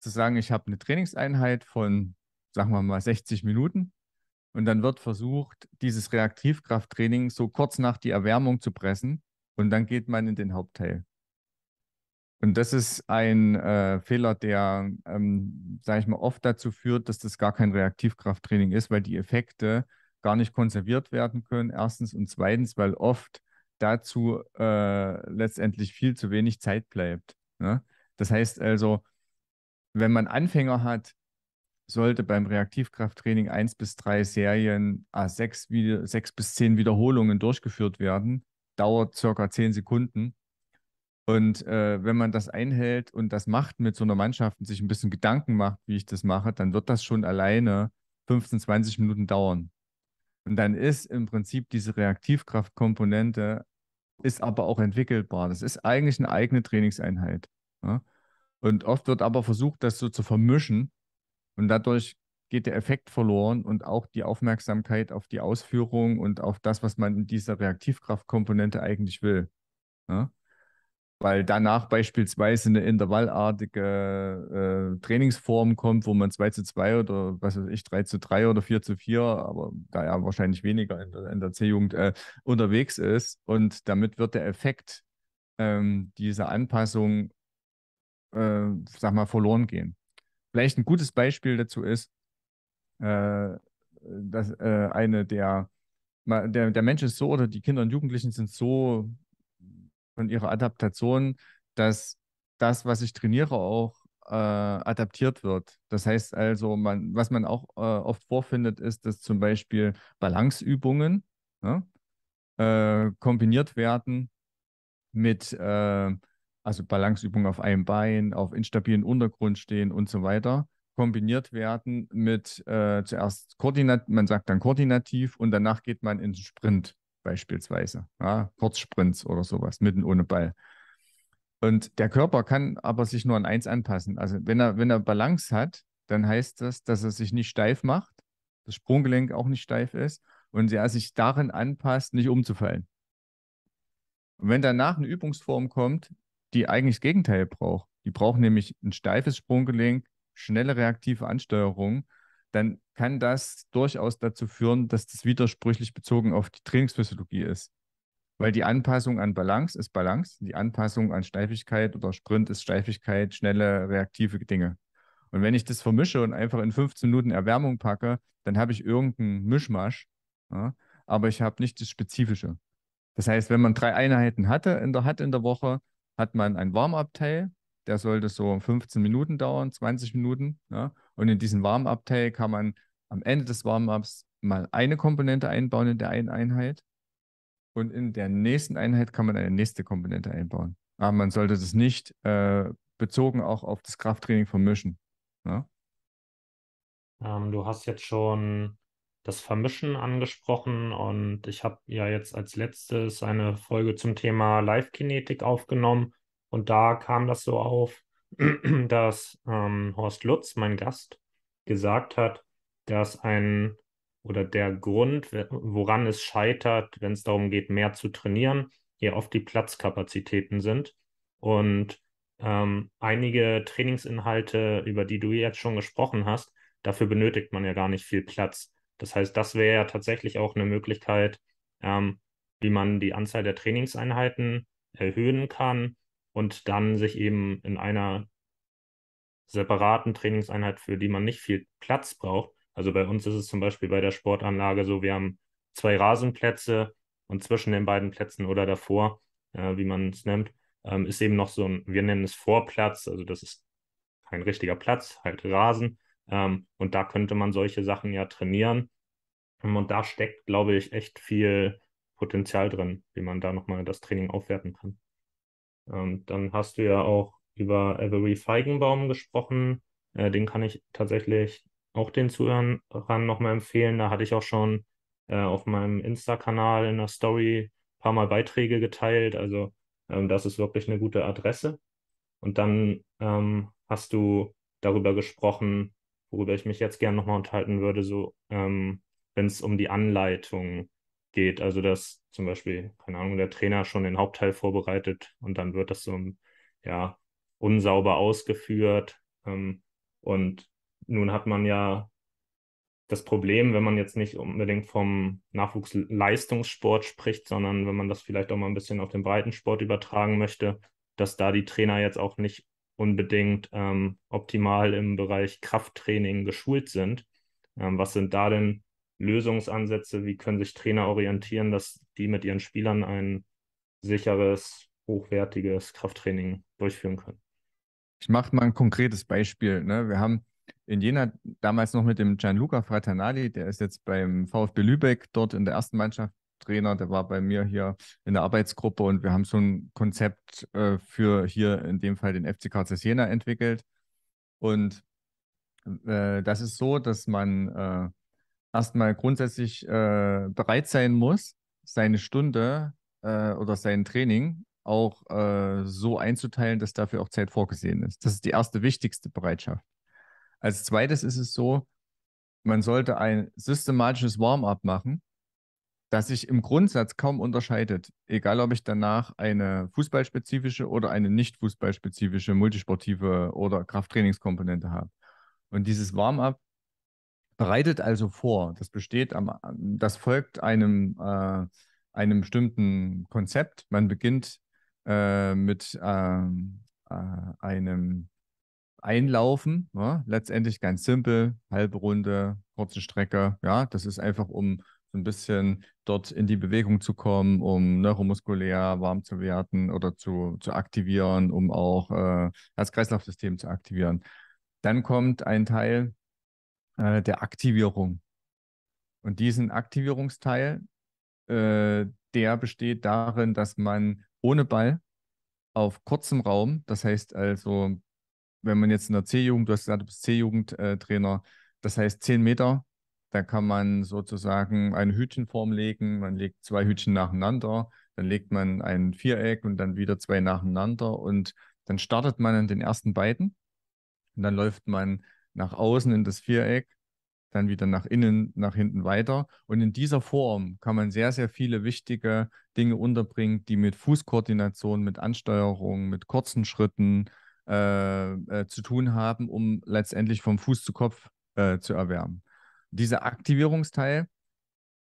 zu sagen, ich habe eine Trainingseinheit von, sagen wir mal, 60 Minuten und dann wird versucht, dieses Reaktivkrafttraining so kurz nach die Erwärmung zu pressen. Und dann geht man in den Hauptteil. Und das ist ein äh, Fehler, der, ähm, sage ich mal, oft dazu führt, dass das gar kein Reaktivkrafttraining ist, weil die Effekte gar nicht konserviert werden können. Erstens und zweitens, weil oft dazu äh, letztendlich viel zu wenig Zeit bleibt. Ne? Das heißt also, wenn man Anfänger hat, sollte beim Reaktivkrafttraining eins bis drei Serien A6 ah, wieder, bis zehn Wiederholungen durchgeführt werden. Dauert circa zehn Sekunden. Und äh, wenn man das einhält und das macht mit so einer Mannschaft und sich ein bisschen Gedanken macht, wie ich das mache, dann wird das schon alleine 15, 20 Minuten dauern. Und dann ist im Prinzip diese Reaktivkraftkomponente, ist aber auch entwickelbar. Das ist eigentlich eine eigene Trainingseinheit. Ja? Und oft wird aber versucht, das so zu vermischen und dadurch geht der Effekt verloren und auch die Aufmerksamkeit auf die Ausführung und auf das, was man in dieser Reaktivkraftkomponente eigentlich will. Ja? Ne? Weil danach beispielsweise eine intervallartige äh, Trainingsform kommt, wo man 2 zu 2 oder was weiß ich, 3 zu 3 oder 4 zu 4, aber da ja wahrscheinlich weniger in der, der C-Jugend äh, unterwegs ist. Und damit wird der Effekt ähm, dieser Anpassung, äh, sag mal, verloren gehen. Vielleicht ein gutes Beispiel dazu ist, äh, dass äh, eine der, der, der Mensch ist so oder die Kinder und Jugendlichen sind so von ihrer Adaptation, dass das, was ich trainiere, auch äh, adaptiert wird. Das heißt also, man, was man auch äh, oft vorfindet, ist, dass zum Beispiel Balanceübungen ne, äh, kombiniert werden mit äh, also Balanceübungen auf einem Bein, auf instabilen Untergrund stehen und so weiter, kombiniert werden mit äh, zuerst koordinat, man sagt dann koordinativ und danach geht man in Sprint beispielsweise, ja, Kurzsprints oder sowas, mitten ohne Ball. Und der Körper kann aber sich nur an eins anpassen. Also wenn er, wenn er Balance hat, dann heißt das, dass er sich nicht steif macht, das Sprunggelenk auch nicht steif ist und er sich darin anpasst, nicht umzufallen. Und wenn danach eine Übungsform kommt, die eigentlich das Gegenteil braucht. Die braucht nämlich ein steifes Sprunggelenk, schnelle reaktive Ansteuerung. Dann kann das durchaus dazu führen, dass das widersprüchlich bezogen auf die Trainingsphysiologie ist. Weil die Anpassung an Balance ist Balance, die Anpassung an Steifigkeit oder Sprint ist Steifigkeit, schnelle reaktive Dinge. Und wenn ich das vermische und einfach in 15 Minuten Erwärmung packe, dann habe ich irgendeinen Mischmasch, ja, aber ich habe nicht das Spezifische. Das heißt, wenn man drei Einheiten hatte in der, hat in der Woche, hat man einen Warm-Up-Teil, der sollte so 15 Minuten dauern, 20 Minuten. Ja? Und in diesen Warm-Up-Teil kann man am Ende des Warm-Ups mal eine Komponente einbauen in der einen Einheit. Und in der nächsten Einheit kann man eine nächste Komponente einbauen. Aber man sollte das nicht äh, bezogen auch auf das Krafttraining vermischen. Ja? Ähm, du hast jetzt schon das Vermischen angesprochen und ich habe ja jetzt als letztes eine Folge zum Thema Live-Kinetik aufgenommen und da kam das so auf, (clears throat) dass ähm, Horst Lutz, mein Gast, gesagt hat, dass ein oder der Grund, woran es scheitert, wenn es darum geht, mehr zu trainieren, hier oft die Platzkapazitäten sind. Und ähm, einige Trainingsinhalte, über die du jetzt schon gesprochen hast, dafür benötigt man ja gar nicht viel Platz. Das heißt, das wäre ja tatsächlich auch eine Möglichkeit, ähm, wie man die Anzahl der Trainingseinheiten erhöhen kann und dann sich eben in einer separaten Trainingseinheit, für die man nicht viel Platz braucht. Also bei uns ist es zum Beispiel bei der Sportanlage so, wir haben zwei Rasenplätze und zwischen den beiden Plätzen oder davor, äh, wie man es nennt, ähm, ist eben noch so ein, wir nennen es Vorplatz, also das ist kein richtiger Platz, halt Rasen, ähm, und da könnte man solche Sachen ja trainieren. Ähm, und da steckt, glaube ich, echt viel Potenzial drin, wie man da nochmal das Training aufwerten kann. Ähm, dann hast du ja auch über Avery Feigenbaum gesprochen. Äh, den kann ich tatsächlich auch den Zuhörern nochmal empfehlen. Da hatte ich auch schon äh, auf meinem Insta-Kanal in der Story ein paar Mal Beiträge geteilt. Also ähm, das ist wirklich eine gute Adresse. Und dann ähm, hast du darüber gesprochen, worüber ich mich jetzt gerne nochmal unterhalten würde, so ähm, wenn es um die Anleitung geht. Also dass zum Beispiel, keine Ahnung, der Trainer schon den Hauptteil vorbereitet und dann wird das so ja, unsauber ausgeführt. Ähm, und nun hat man ja das Problem, wenn man jetzt nicht unbedingt vom Nachwuchsleistungssport spricht, sondern wenn man das vielleicht auch mal ein bisschen auf den Breitensport übertragen möchte, dass da die Trainer jetzt auch nicht unbedingt ähm, optimal im Bereich Krafttraining geschult sind. Ähm, was sind da denn Lösungsansätze? Wie können sich Trainer orientieren, dass die mit ihren Spielern ein sicheres, hochwertiges Krafttraining durchführen können? Ich mache mal ein konkretes Beispiel. Ne? Wir haben in Jena damals noch mit dem Gianluca Fraternali, der ist jetzt beim VfB Lübeck dort in der ersten Mannschaft Trainer, der war bei mir hier in der Arbeitsgruppe und wir haben so ein Konzept äh, für hier in dem Fall den FC KC Siena entwickelt. Und äh, das ist so, dass man äh, erstmal grundsätzlich äh, bereit sein muss, seine Stunde äh, oder sein Training auch äh, so einzuteilen, dass dafür auch Zeit vorgesehen ist. Das ist die erste wichtigste Bereitschaft. Als zweites ist es so, man sollte ein systematisches Warm-up machen dass sich im Grundsatz kaum unterscheidet, egal ob ich danach eine fußballspezifische oder eine nicht fußballspezifische multisportive oder Krafttrainingskomponente habe. Und dieses Warm-up bereitet also vor. Das besteht am, das folgt einem, äh, einem bestimmten Konzept. Man beginnt äh, mit ähm, äh, einem Einlaufen, ja? Ne? letztendlich ganz simpel, halbe Runde, kurze Strecke. Ja, das ist einfach um so ein bisschen dort in die Bewegung zu kommen, um neuromuskulär warm zu werden oder zu, zu aktivieren, um auch äh, das Kreislaufsystem zu aktivieren. Dann kommt ein Teil äh, der Aktivierung. Und diesen Aktivierungsteil, äh, der besteht darin, dass man ohne Ball auf kurzem Raum, das heißt also, wenn man jetzt in der C-Jugend, du hast gesagt, du bist C-Jugendtrainer, das heißt 10 Meter da kann man sozusagen eine Hütchenform legen. Man legt zwei Hütchen nacheinander, dann legt man ein Viereck und dann wieder zwei nacheinander und dann startet man in den ersten beiden und dann läuft man nach außen in das Viereck, dann wieder nach innen, nach hinten weiter. Und in dieser Form kann man sehr, sehr viele wichtige Dinge unterbringen, die mit Fußkoordination, mit Ansteuerung, mit kurzen Schritten äh, äh, zu tun haben, um letztendlich vom Fuß zu Kopf äh, zu erwärmen. Dieser Aktivierungsteil,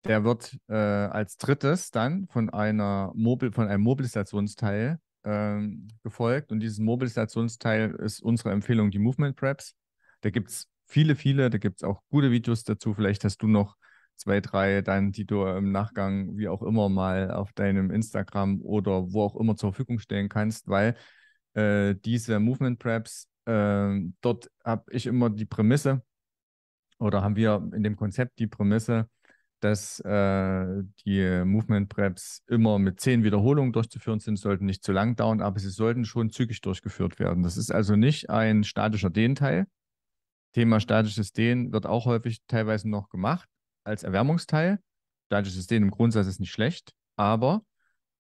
der wird äh, als drittes dann von einer Mobil, von einem Mobilisationsteil ähm, gefolgt. Und dieses Mobilisationsteil ist unsere Empfehlung, die Movement Preps. Da gibt es viele, viele, da gibt es auch gute Videos dazu. Vielleicht hast du noch zwei, drei dann, die du im Nachgang, wie auch immer, mal auf deinem Instagram oder wo auch immer zur Verfügung stellen kannst, weil äh, diese Movement Preps, äh, dort habe ich immer die Prämisse, oder haben wir in dem Konzept die Prämisse, dass äh, die Movement Preps immer mit zehn Wiederholungen durchzuführen sind, sollten nicht zu lang dauern, aber sie sollten schon zügig durchgeführt werden. Das ist also nicht ein statischer Dehnteil. Thema statisches Dehnen wird auch häufig teilweise noch gemacht als Erwärmungsteil. Statisches Dehnen im Grundsatz ist nicht schlecht, aber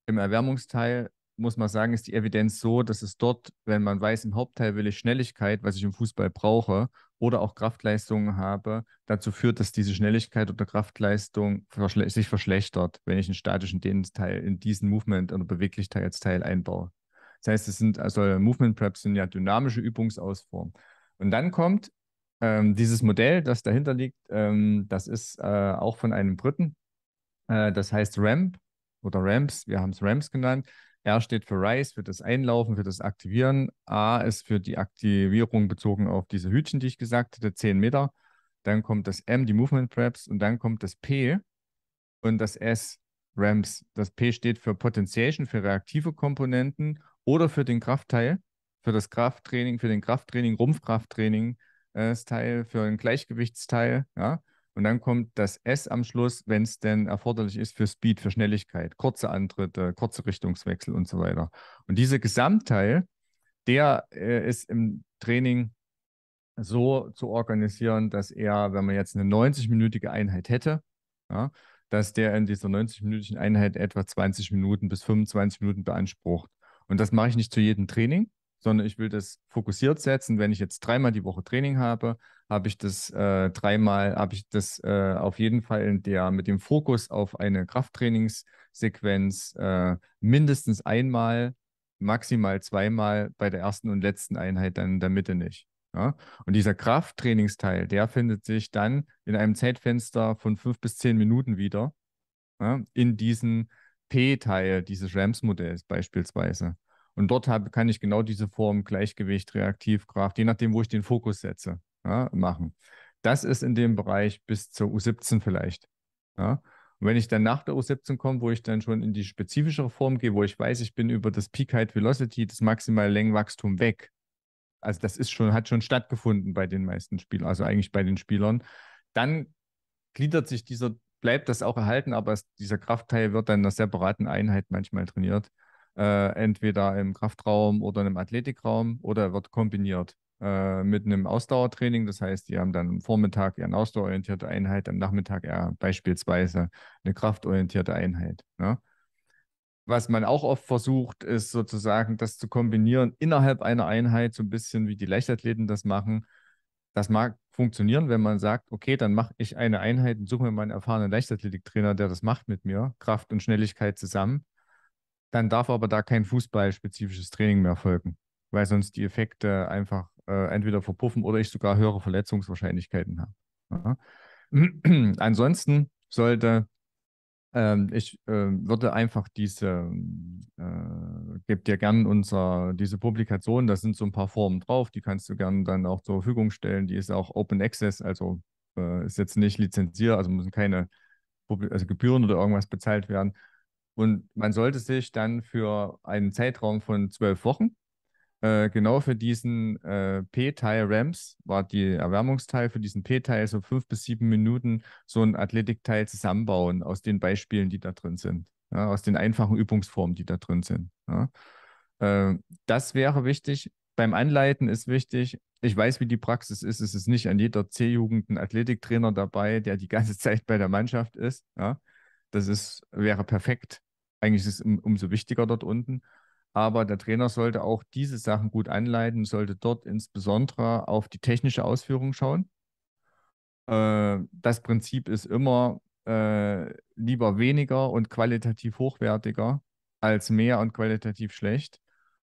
im Erwärmungsteil muss man sagen, ist die Evidenz so, dass es dort, wenn man weiß, im Hauptteil will ich Schnelligkeit, was ich im Fußball brauche, oder auch Kraftleistungen habe, dazu führt, dass diese Schnelligkeit oder Kraftleistung verschle sich verschlechtert, wenn ich einen statischen Dehnteil in diesen Movement oder Beweglichkeitsteil einbaue. Das heißt, es sind also Movement Preps sind ja dynamische Übungsausformen. Und dann kommt ähm, dieses Modell, das dahinter liegt, ähm, das ist äh, auch von einem Briten. Äh, das heißt RAMP oder RAMPs, wir haben es RAMPs genannt. R steht für Rise, für das Einlaufen, für das Aktivieren. A ist für die Aktivierung bezogen auf diese Hütchen, die ich gesagt hatte, 10 Meter. Dann kommt das M, die Movement Preps, und dann kommt das P und das S, Ramps. Das P steht für Potentiation, für reaktive Komponenten oder für den Kraftteil, für das Krafttraining, für den Krafttraining, Rumpfkrafttraining, äh, Teil, für den Gleichgewichtsteil, ja. Und dann kommt das S am Schluss, wenn es denn erforderlich ist für Speed, für Schnelligkeit, kurze Antritte, kurze Richtungswechsel und so weiter. Und dieser Gesamtteil, der äh, ist im Training so zu organisieren, dass er, wenn man jetzt eine 90-minütige Einheit hätte, ja, dass der in dieser 90-minütigen Einheit etwa 20 Minuten bis 25 Minuten beansprucht. Und das mache ich nicht zu jedem Training, sondern ich will das fokussiert setzen. Wenn ich jetzt dreimal die Woche Training habe, habe ich das äh, dreimal, habe ich das äh, auf jeden Fall in der, mit dem Fokus auf eine Krafttrainingssequenz äh, mindestens einmal, maximal zweimal bei der ersten und letzten Einheit dann in der Mitte nicht. Ja? Und dieser Krafttrainingsteil, der findet sich dann in einem Zeitfenster von fünf bis zehn Minuten wieder ja? in diesen P-Teil dieses Rams-Modells beispielsweise. Und dort hab, kann ich genau diese Form Gleichgewicht, Reaktivkraft, je nachdem, wo ich den Fokus setze, ja, machen. Das ist in dem Bereich bis zur U17 vielleicht. Ja. Und wenn ich dann nach der U17 komme, wo ich dann schon in die spezifischere Form gehe, wo ich weiß, ich bin über das Peak Height Velocity, das maximale Längenwachstum weg. Also das ist schon, hat schon stattgefunden bei den meisten Spielern, also eigentlich bei den Spielern. Dann gliedert sich dieser, bleibt das auch erhalten, aber es, dieser Kraftteil wird dann in einer separaten Einheit manchmal trainiert. Äh, entweder im Kraftraum oder im Athletikraum oder wird kombiniert äh, mit einem Ausdauertraining. Das heißt, die haben dann am Vormittag eher eine ausdauerorientierte Einheit, am Nachmittag eher beispielsweise eine kraftorientierte Einheit. Ne? was man auch oft versucht, ist sozusagen das zu kombinieren innerhalb einer Einheit, so ein bisschen wie die Leichtathleten das machen. Das mag funktionieren, wenn man sagt, okay, dann mache ich eine Einheit und suche mir mal einen erfahrenen Leichtathletiktrainer, der das macht mit mir, Kraft und Schnelligkeit zusammen. Dann darf aber da kein fußballspezifisches Training mehr folgen, weil sonst die Effekte einfach äh, entweder verpuffen oder ich sogar höhere Verletzungswahrscheinlichkeiten habe. Ja. (clears throat) Ansonsten sollte ähm, ich äh, würde einfach diese, äh, gebt dir gerne unser, diese Publikation, da sind so ein paar Formen drauf, die kannst du gerne dann auch zur Verfügung stellen. Die ist auch Open Access, also äh, ist jetzt nicht lizenziert, also müssen keine also Gebühren oder irgendwas bezahlt werden. Und man sollte sich dann für einen Zeitraum von zwölf Wochen, äh, genau für diesen äh, P-Teil Ramps, war die Erwärmungsteil für diesen P-Teil so fünf bis sieben Minuten so ein Athletikteil zusammenbauen aus den Beispielen, die da drin sind, ja, aus den einfachen Übungsformen, die da drin sind. Ja. Äh, das wäre wichtig. Beim Anleiten ist wichtig, ich weiß, wie die Praxis ist. Es ist nicht an jeder C-Jugend ein Athletiktrainer dabei, der die ganze (laughs) Zeit bei der Mannschaft ist. Ja. Das ist, wäre perfekt eigentlich ist es umso wichtiger dort unten. Aber der Trainer sollte auch diese Sachen gut anleiten, sollte dort insbesondere auf die technische Ausführung schauen. Äh, das Prinzip ist immer äh, lieber weniger und qualitativ hochwertiger als mehr und qualitativ schlecht.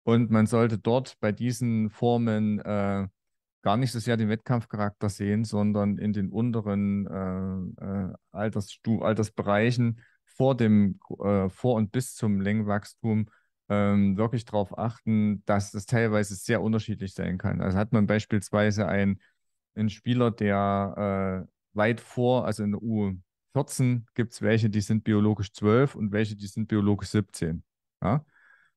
Und man sollte dort bei diesen Formen äh, gar nicht so sehr den Wettkampfcharakter sehen, sondern in den unteren äh, Altersstu Altersbereichen vor dem, äh, vor und bis zum Längenwachstum ähm, wirklich darauf achten, dass das teilweise sehr unterschiedlich sein kann. Also hat man beispielsweise einen, einen Spieler, der äh, weit vor, also in der U14 gibt es welche, die sind biologisch 12 und welche, die sind biologisch 17. Ja?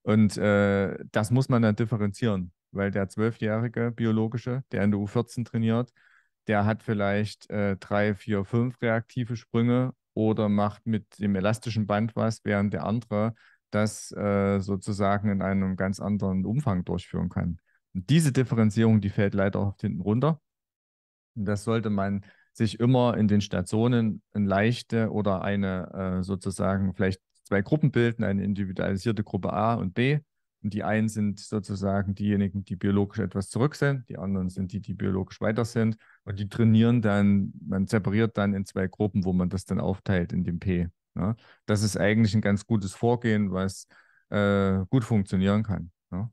Und äh, das muss man dann differenzieren, weil der 12-jährige biologische, der in der U14 trainiert, der hat vielleicht äh, drei, vier, fünf reaktive Sprünge oder macht mit dem elastischen Band was, während der andere das äh, sozusagen in einem ganz anderen Umfang durchführen kann. Und diese Differenzierung, die fällt leider oft hinten runter. Und das sollte man sich immer in den Stationen eine leichte oder eine äh, sozusagen vielleicht zwei Gruppen bilden, eine individualisierte Gruppe A und B. Und die einen sind sozusagen diejenigen, die biologisch etwas zurück sind, die anderen sind die, die biologisch weiter sind. Und die trainieren dann, man separiert dann in zwei Gruppen, wo man das dann aufteilt in dem P. Ja? Ne? Das ist eigentlich ein ganz gutes Vorgehen, was äh, gut funktionieren kann. Ja? Ne?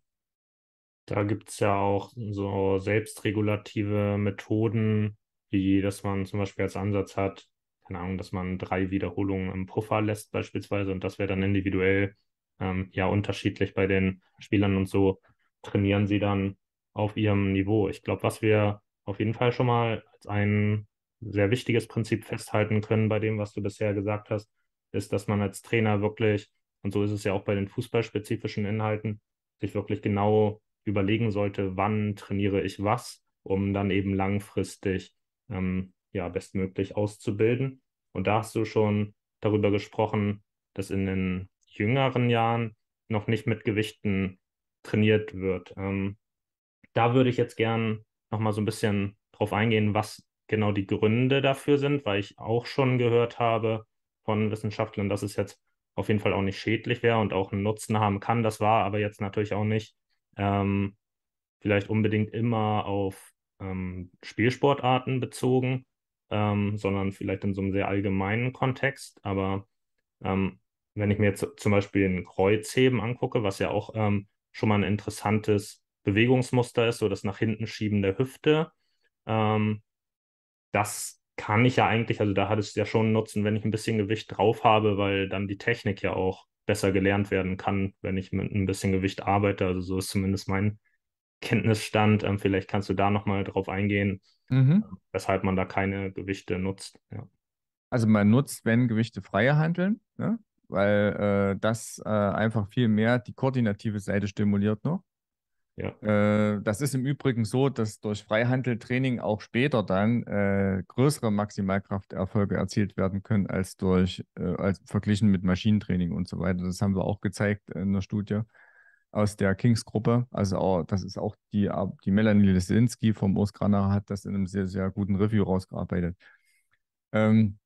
Da gibt es ja auch so selbstregulative Methoden, wie dass man zum Beispiel als Ansatz hat, keine Ahnung, dass man drei Wiederholungen im Puffer lässt beispielsweise und das wäre dann individuell ähm, ja unterschiedlich bei den Spielern und so trainieren sie dann auf ihrem Niveau. Ich glaube, was wir auf jeden Fall schon mal als ein sehr wichtiges Prinzip festhalten können bei dem, was du bisher gesagt hast, ist, dass man als Trainer wirklich, und so ist es ja auch bei den fußballspezifischen Inhalten, sich wirklich genau überlegen sollte, wann trainiere ich was, um dann eben langfristig ähm, ja bestmöglich auszubilden. Und da hast du schon darüber gesprochen, dass in den jüngeren Jahren noch nicht mit Gewichten trainiert wird. Ähm, da würde ich jetzt gern nochmal so ein bisschen drauf eingehen, was genau die Gründe dafür sind, weil ich auch schon gehört habe von Wissenschaftlern, dass es jetzt auf jeden Fall auch nicht schädlich wäre und auch einen Nutzen haben kann. Das war aber jetzt natürlich auch nicht ähm, vielleicht unbedingt immer auf ähm, Spielsportarten bezogen, ähm, sondern vielleicht in so einem sehr allgemeinen Kontext. Aber ähm, wenn ich mir jetzt zum Beispiel ein Kreuzheben angucke, was ja auch ähm, schon mal ein interessantes Bewegungsmuster ist, so das nach hinten schieben der Hüfte. Ähm, das kann ich ja eigentlich, also da hat es ja schon einen Nutzen, wenn ich ein bisschen Gewicht drauf habe, weil dann die Technik ja auch besser gelernt werden kann, wenn ich mit ein bisschen Gewicht arbeite. Also so ist zumindest mein Kenntnisstand. Ähm, vielleicht kannst du da nochmal drauf eingehen, mhm. Ähm, weshalb man da keine Gewichte nutzt. Ja. Also man nutzt, wenn Gewichte freie handeln, ne? weil äh, das äh, einfach viel mehr die koordinative Seite stimuliert noch. Ja. Äh, das ist im Übrigen so, dass durch Freihandeltraining auch später dann äh, größere Maximalkrafterfolge erzielt werden können als durch, äh, als verglichen mit Maschinentraining und so weiter. Das haben wir auch gezeigt in einer Studie aus der Kings-Gruppe. Also auch, das ist auch die, die Melanie Lesinski vom Urs Graner hat das in einem sehr, sehr guten Review rausgearbeitet. Ähm,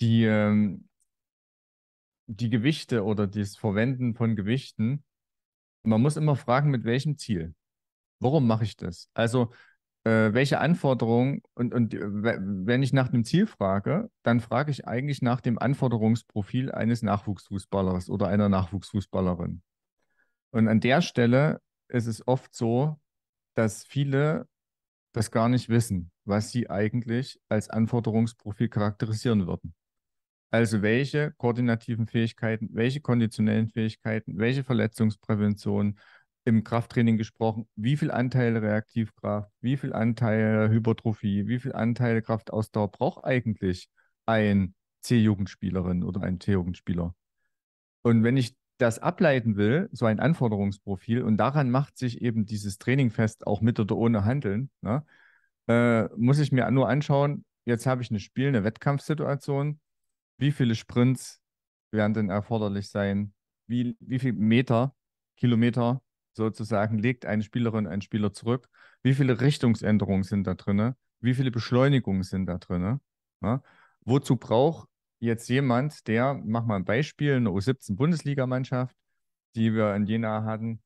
die, ähm, die Gewichte oder das Verwenden von Gewichten man muss immer fragen, mit welchem Ziel? Warum mache ich das? Also, äh, welche Anforderungen und, und äh, wenn ich nach einem Ziel frage, dann frage ich eigentlich nach dem Anforderungsprofil eines Nachwuchsfußballers oder einer Nachwuchsfußballerin. Und an der Stelle ist es oft so, dass viele das gar nicht wissen, was sie eigentlich als Anforderungsprofil charakterisieren würden. Also welche koordinativen Fähigkeiten, welche konditionellen Fähigkeiten, welche Verletzungsprävention im Krafttraining gesprochen, wie viel Anteil Reaktivkraft, wie viel Anteil Hypertrophie, wie viel Anteil Kraftausdauer braucht eigentlich ein C-Jugendspielerin oder ein T-Jugendspieler? Und wenn ich das ableiten will, so ein Anforderungsprofil, und daran macht sich eben dieses Training fest, auch mit oder ohne Handeln, ne, äh, muss ich mir nur anschauen, jetzt habe ich eine Spiel, eine Wettkampfsituation, wie viele Sprints werden denn erforderlich sein? Wie, wie viele Meter, Kilometer sozusagen legt eine Spielerin, ein Spieler zurück? Wie viele Richtungsänderungen sind da drin? Wie viele Beschleunigungen sind da drin? Ja? Wozu braucht jetzt jemand, der, mach mal ein Beispiel, eine U17-Bundesligamannschaft, die wir in Jena hatten,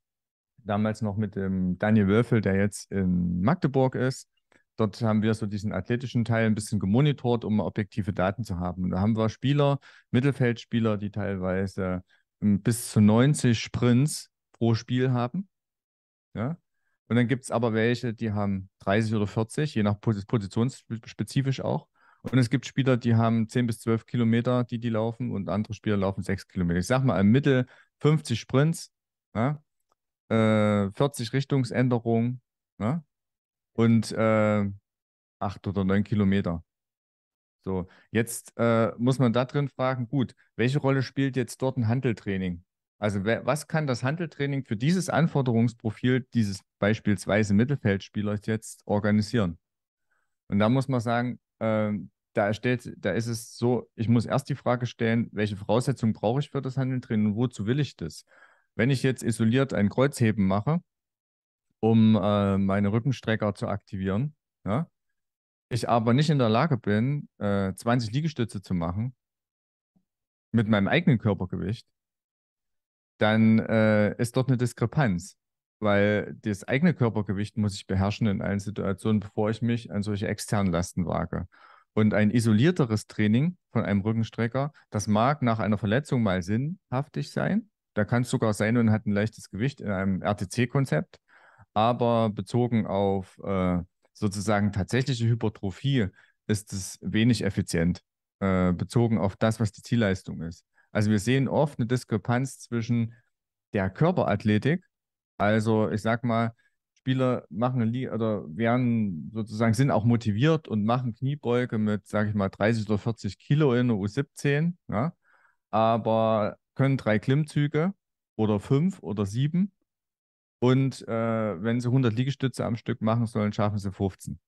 damals noch mit dem Daniel Wölfel, der jetzt in Magdeburg ist, Dort haben wir so diesen athletischen Teil ein bisschen gemonitort, um objektive Daten zu haben. Und da haben wir Spieler, Mittelfeldspieler, die teilweise ähm, bis zu 90 Sprints pro Spiel haben. Ja? Und dann gibt es aber welche, die haben 30 oder 40, je nach positionsspezifisch auch. Und es gibt Spieler, die haben 10 bis 12 Kilometer, die die laufen, und andere Spieler laufen 6 Kilometer. Ich sag mal, im Mittel 50 Sprints, ja? äh, 40 Richtungsänderungen, ja? und äh, acht oder neun Kilometer. So, jetzt äh, muss man da drin fragen, gut, welche Rolle spielt jetzt dort ein Handeltraining? Also wer, was kann das Handeltraining für dieses Anforderungsprofil dieses beispielsweise Mittelfeldspielers jetzt organisieren? Und da muss man sagen, äh, da, erstellt, da ist es so, ich muss erst die Frage stellen, welche Voraussetzungen brauche ich für das Handeltraining und wozu will ich das? Wenn ich jetzt isoliert ein Kreuzheben mache, um äh, meine Rückenstrecker zu aktivieren. Ja? Ich aber nicht in der Lage bin, äh, 20 Liegestütze zu machen mit meinem eigenen Körpergewicht, dann äh, ist dort eine Diskrepanz, weil das eigene Körpergewicht muss ich beherrschen in allen Situationen, bevor ich mich an solche externen Lasten wage. Und ein isolierteres Training von einem Rückenstrecker, das mag nach einer Verletzung mal sinnhaftig sein. Da kann es sogar sein und hat ein leichtes Gewicht in einem RTC-Konzept aber bezogen auf äh, sozusagen tatsächliche Hypertrophie ist es wenig effizient, äh, bezogen auf das, was die Zielleistung ist. Also wir sehen oft eine Diskrepanz zwischen der Körperathletik, also ich sag mal, Spieler machen oder werden sozusagen sind auch motiviert und machen Kniebeuge mit, sage ich mal, 30 oder 40 Kilo in der U17, ja? aber können drei Klimmzüge oder fünf oder sieben und äh, wenn sie 100 Liegestütze am Stück machen sollen, schaffen sie 15.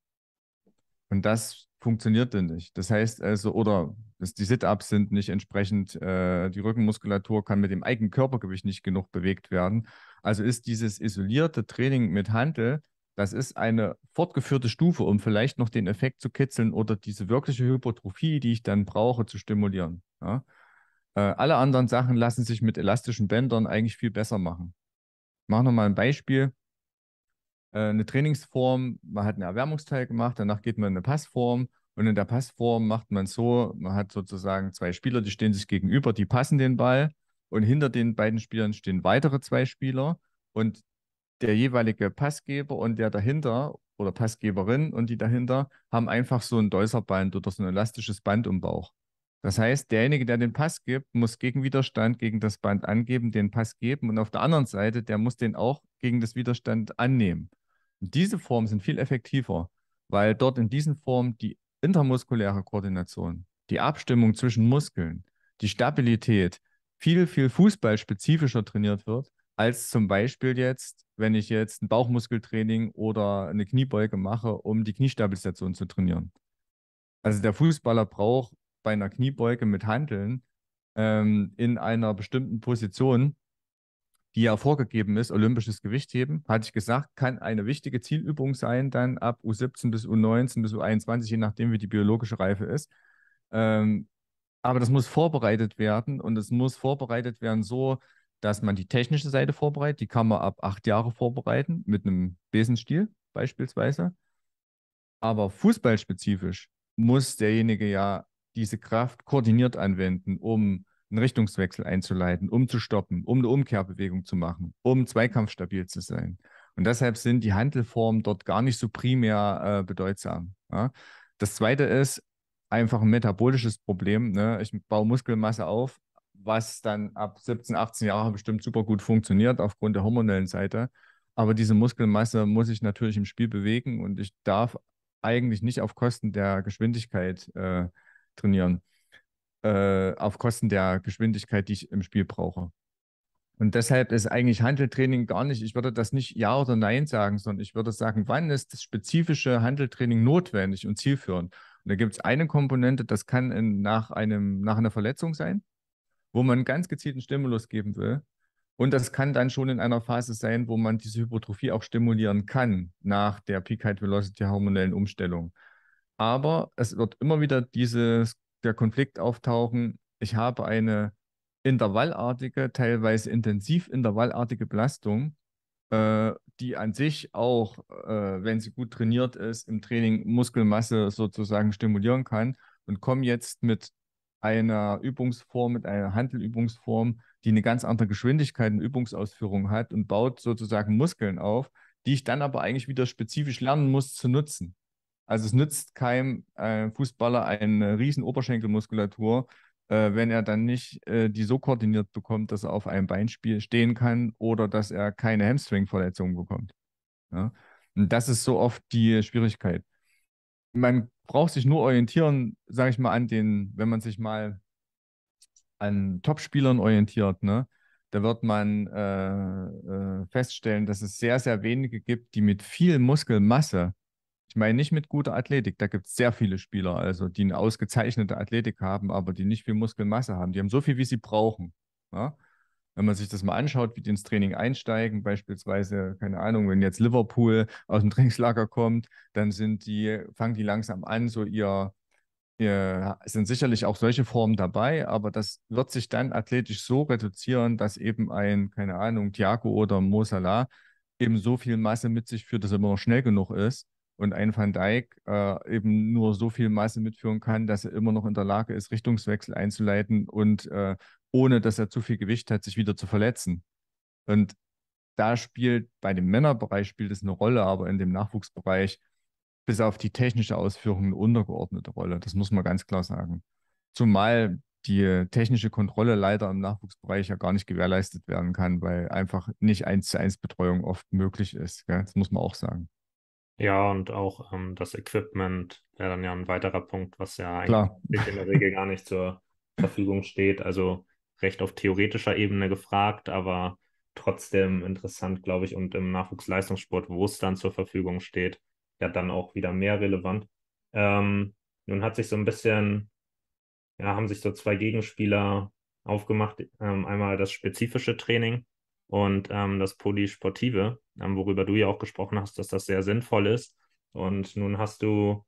Und das funktioniert dann nicht. Das heißt also, oder dass die Sit-Ups sind nicht entsprechend, äh, die Rückenmuskulatur kann mit dem eigenen Körpergewicht nicht genug bewegt werden. Also ist dieses isolierte Training mit Handel, das ist eine fortgeführte Stufe, um vielleicht noch den Effekt zu kitzeln oder diese wirkliche Hypertrophie, die ich dann brauche, zu stimulieren. Ja? Äh, alle anderen Sachen lassen sich mit elastischen Bändern eigentlich viel besser machen mache nochmal ein Beispiel. Äh, eine Trainingsform, man hat einen Erwärmungsteil gemacht, danach geht man in eine Passform und in der Passform macht man so, man hat sozusagen zwei Spieler, die stehen sich gegenüber, die passen den Ball und hinter den beiden Spielern stehen weitere zwei Spieler und der jeweilige Passgeber und der dahinter oder Passgeberin und die dahinter haben einfach so ein Deuserbein oder so ein elastisches Band um Bauch. Das heißt, derjenige, der den Pass gibt, muss gegen Widerstand gegen das Band angeben, den Pass geben und auf der anderen Seite, der muss den auch gegen das Widerstand annehmen. Und diese Formen sind viel effektiver, weil dort in diesen Formen die intermuskuläre Koordination, die Abstimmung zwischen Muskeln, die Stabilität viel, viel fußballspezifischer trainiert wird, als zum Beispiel jetzt, wenn ich jetzt ein Bauchmuskeltraining oder eine Kniebeuge mache, um die Kniestabilisation zu trainieren. Also der Fußballer braucht bei einer Kniebeuge mit Handeln ähm, in einer bestimmten Position, die ja vorgegeben ist, olympisches Gewichtheben, hatte ich gesagt, kann eine wichtige Zielübung sein, dann ab U17 bis U19 bis U21, je nachdem, wie die biologische Reife ist. Ähm, aber das muss vorbereitet werden und es muss vorbereitet werden so, dass man die technische Seite vorbereitet. Die kann man ab acht Jahre vorbereiten, mit einem Besenstiel beispielsweise. Aber fußballspezifisch muss derjenige ja diese Kraft koordiniert anwenden, um einen Richtungswechsel einzuleiten, um zu stoppen, um eine Umkehrbewegung zu machen, um zweikampfstabil zu sein. Und deshalb sind die Handelformen dort gar nicht so primär äh, bedeutsam. Ja? Das zweite ist einfach ein metabolisches Problem. Ne? Ich baue Muskelmasse auf, was dann ab 17, 18 Jahren bestimmt super gut funktioniert aufgrund der hormonellen Seite. Aber diese Muskelmasse muss ich natürlich im Spiel bewegen und ich darf eigentlich nicht auf Kosten der Geschwindigkeit äh, trainieren. Äh, auf Kosten der Geschwindigkeit, die ich im Spiel brauche. Und deshalb ist eigentlich Handeltraining gar nicht, ich würde das nicht Ja oder Nein sagen, sondern ich würde sagen, wann ist das spezifische Handeltraining notwendig und zielführend? Und da gibt es eine Komponente, das kann in, nach, einem, nach einer Verletzung sein, wo man ganz gezielten Stimulus geben will. Und das kann dann schon in einer Phase sein, wo man diese Hypotrophie auch stimulieren kann, nach der Peak Height Velocity hormonellen Umstellung aber es wird immer wieder dieses, der Konflikt auftauchen, ich habe eine intervallartige, teilweise intensiv intervallartige Belastung, äh, die an sich auch, äh, wenn sie gut trainiert ist, im Training Muskelmasse sozusagen stimulieren kann und komme jetzt mit einer Übungsform, mit einer Handelübungsform, die eine ganz andere Geschwindigkeit in Übungsausführung hat und baut sozusagen Muskeln auf, die ich dann aber eigentlich wieder spezifisch lernen muss zu nutzen. Also es nützt keinem äh, Fußballer eine riesen Oberschenkelmuskulatur, äh, wenn er dann nicht äh, die so koordiniert bekommt, dass er auf einem Beinspiel stehen kann oder dass er keine Hamstring-Verletzung bekommt. Ja? Und das ist so oft die Schwierigkeit. Man braucht sich nur orientieren, sage ich mal, an den, wenn man sich mal an Topspielern orientiert, ne? da wird man äh, äh, feststellen, dass es sehr, sehr wenige gibt, die mit viel Muskelmasse ich meine nicht mit guter Athletik. Da gibt es sehr viele Spieler, also die eine ausgezeichnete Athletik haben, aber die nicht viel Muskelmasse haben. Die haben so viel, wie sie brauchen. Ja? Wenn man sich das mal anschaut, wie die ins Training einsteigen, beispielsweise, keine Ahnung, wenn jetzt Liverpool aus dem Trainingslager kommt, dann sind die, fangen die langsam an, so ihr, ihr sind sicherlich auch solche Formen dabei, aber das wird sich dann athletisch so reduzieren, dass eben ein, keine Ahnung, Thiago oder Mosala eben so viel Masse mit sich führt, dass er immer noch schnell genug ist, und ein Van Dijk äh, eben nur so viel Masse mitführen kann, dass er immer noch in der Lage ist, Richtungswechsel einzuleiten und äh, ohne dass er zu viel Gewicht hat, sich wieder zu verletzen. Und da spielt bei dem Männerbereich spielt es eine Rolle, aber in dem Nachwuchsbereich bis auf die technische Ausführung eine untergeordnete Rolle. Das muss man ganz klar sagen. Zumal die technische Kontrolle leider im Nachwuchsbereich ja gar nicht gewährleistet werden kann, weil einfach nicht eins zu eins Betreuung oft möglich ist. Gell? Das muss man auch sagen. Ja, und auch ähm, das Equipment wäre dann ja ein weiterer Punkt, was ja eigentlich Klar. in der Regel gar nicht zur Verfügung steht. Also recht auf theoretischer Ebene gefragt, aber trotzdem interessant, glaube ich, und im Nachwuchsleistungssport, wo es dann zur Verfügung steht, ja dann auch wieder mehr relevant. Ähm, nun hat sich so ein bisschen, ja, haben sich so zwei Gegenspieler aufgemacht. Ähm, einmal das spezifische Training, und ähm, das Polysportive, ähm, worüber du ja auch gesprochen hast, dass das sehr sinnvoll ist. Und nun hast du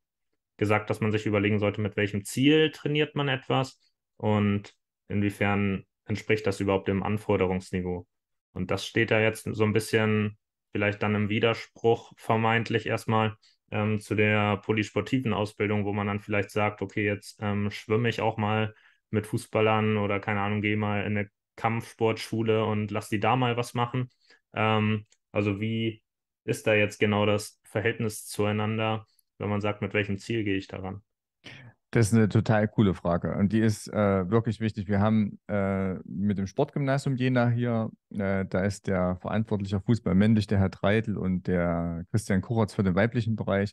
gesagt, dass man sich überlegen sollte, mit welchem Ziel trainiert man etwas und inwiefern entspricht das überhaupt dem Anforderungsniveau. Und das steht da jetzt so ein bisschen vielleicht dann im Widerspruch vermeintlich erstmal ähm, zu der polysportiven Ausbildung, wo man dann vielleicht sagt, okay, jetzt ähm, schwimme ich auch mal mit Fußballern oder keine Ahnung, gehe mal in eine Kampfsportschule und lass die da mal was machen. Ähm, also wie ist da jetzt genau das Verhältnis zueinander, wenn man sagt, mit welchem Ziel gehe ich daran? Das ist eine total coole Frage und die ist äh, wirklich wichtig. Wir haben äh, mit dem Sportgymnasium Jena hier, äh, da ist der verantwortliche Fußball männlich, der Herr Dreidel und der Christian Kuratz für den weiblichen Bereich,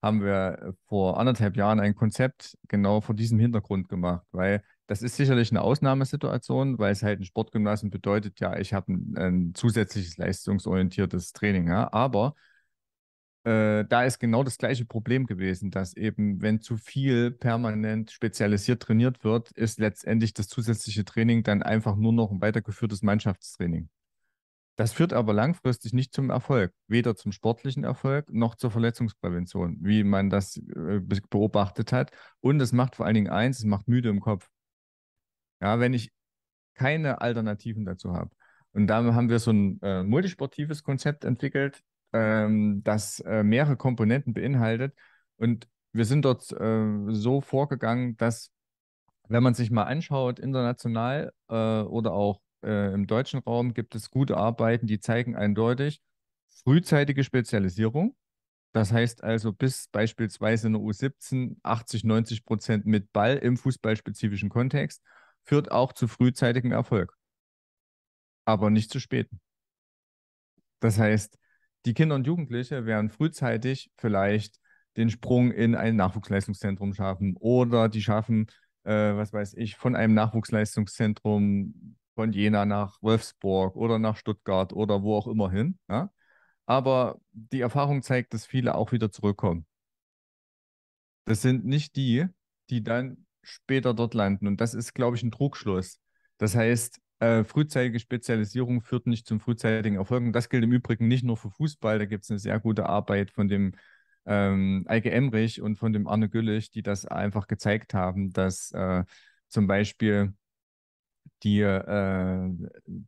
haben wir vor anderthalb Jahren ein Konzept genau vor diesem Hintergrund gemacht, weil das ist sicherlich eine Ausnahmesituation, weil es halt ein Sportgymnasium bedeutet, ja, ich habe ein, ein, zusätzliches leistungsorientiertes Training. Ja? Aber äh, da ist genau das gleiche Problem gewesen, dass eben, wenn zu viel permanent spezialisiert trainiert wird, ist letztendlich das zusätzliche Training dann einfach nur noch ein weitergeführtes Mannschaftstraining. Das führt aber langfristig nicht zum Erfolg, weder zum sportlichen Erfolg noch zur Verletzungsprävention, wie man das äh, beobachtet hat. Und es macht vor allen Dingen eins, es macht müde im Kopf. Ja, wenn ich keine Alternativen dazu habe. Und da haben wir so ein äh, multisportives Konzept entwickelt, ähm, das äh, mehrere Komponenten beinhaltet. Und wir sind dort äh, so vorgegangen, dass, wenn man sich mal anschaut, international äh, oder auch äh, im deutschen Raum gibt es gute Arbeiten, die zeigen eindeutig frühzeitige Spezialisierung. Das heißt also, bis beispielsweise eine U17 80, 90 Prozent mit Ball im fußballspezifischen Kontext führt auch zu frühzeitigem Erfolg, aber nicht zu späten. Das heißt, die Kinder und Jugendliche werden frühzeitig vielleicht den Sprung in ein Nachwuchsleistungszentrum schaffen oder die schaffen, äh, was weiß ich, von einem Nachwuchsleistungszentrum von Jena nach Wolfsburg oder nach Stuttgart oder wo auch immer hin. Ja? Aber die Erfahrung zeigt, dass viele auch wieder zurückkommen. Das sind nicht die, die dann später dort landen. Und das ist, glaube ich, ein Trugschluss. Das heißt, äh, frühzeitige Spezialisierung führt nicht zum frühzeitigen Erfolg. Und das gilt im Übrigen nicht nur für Fußball. Da gibt es eine sehr gute Arbeit von dem ähm, Eike Emrich und von dem Arne Güllich, die das einfach gezeigt haben, dass äh, zum Beispiel die, äh,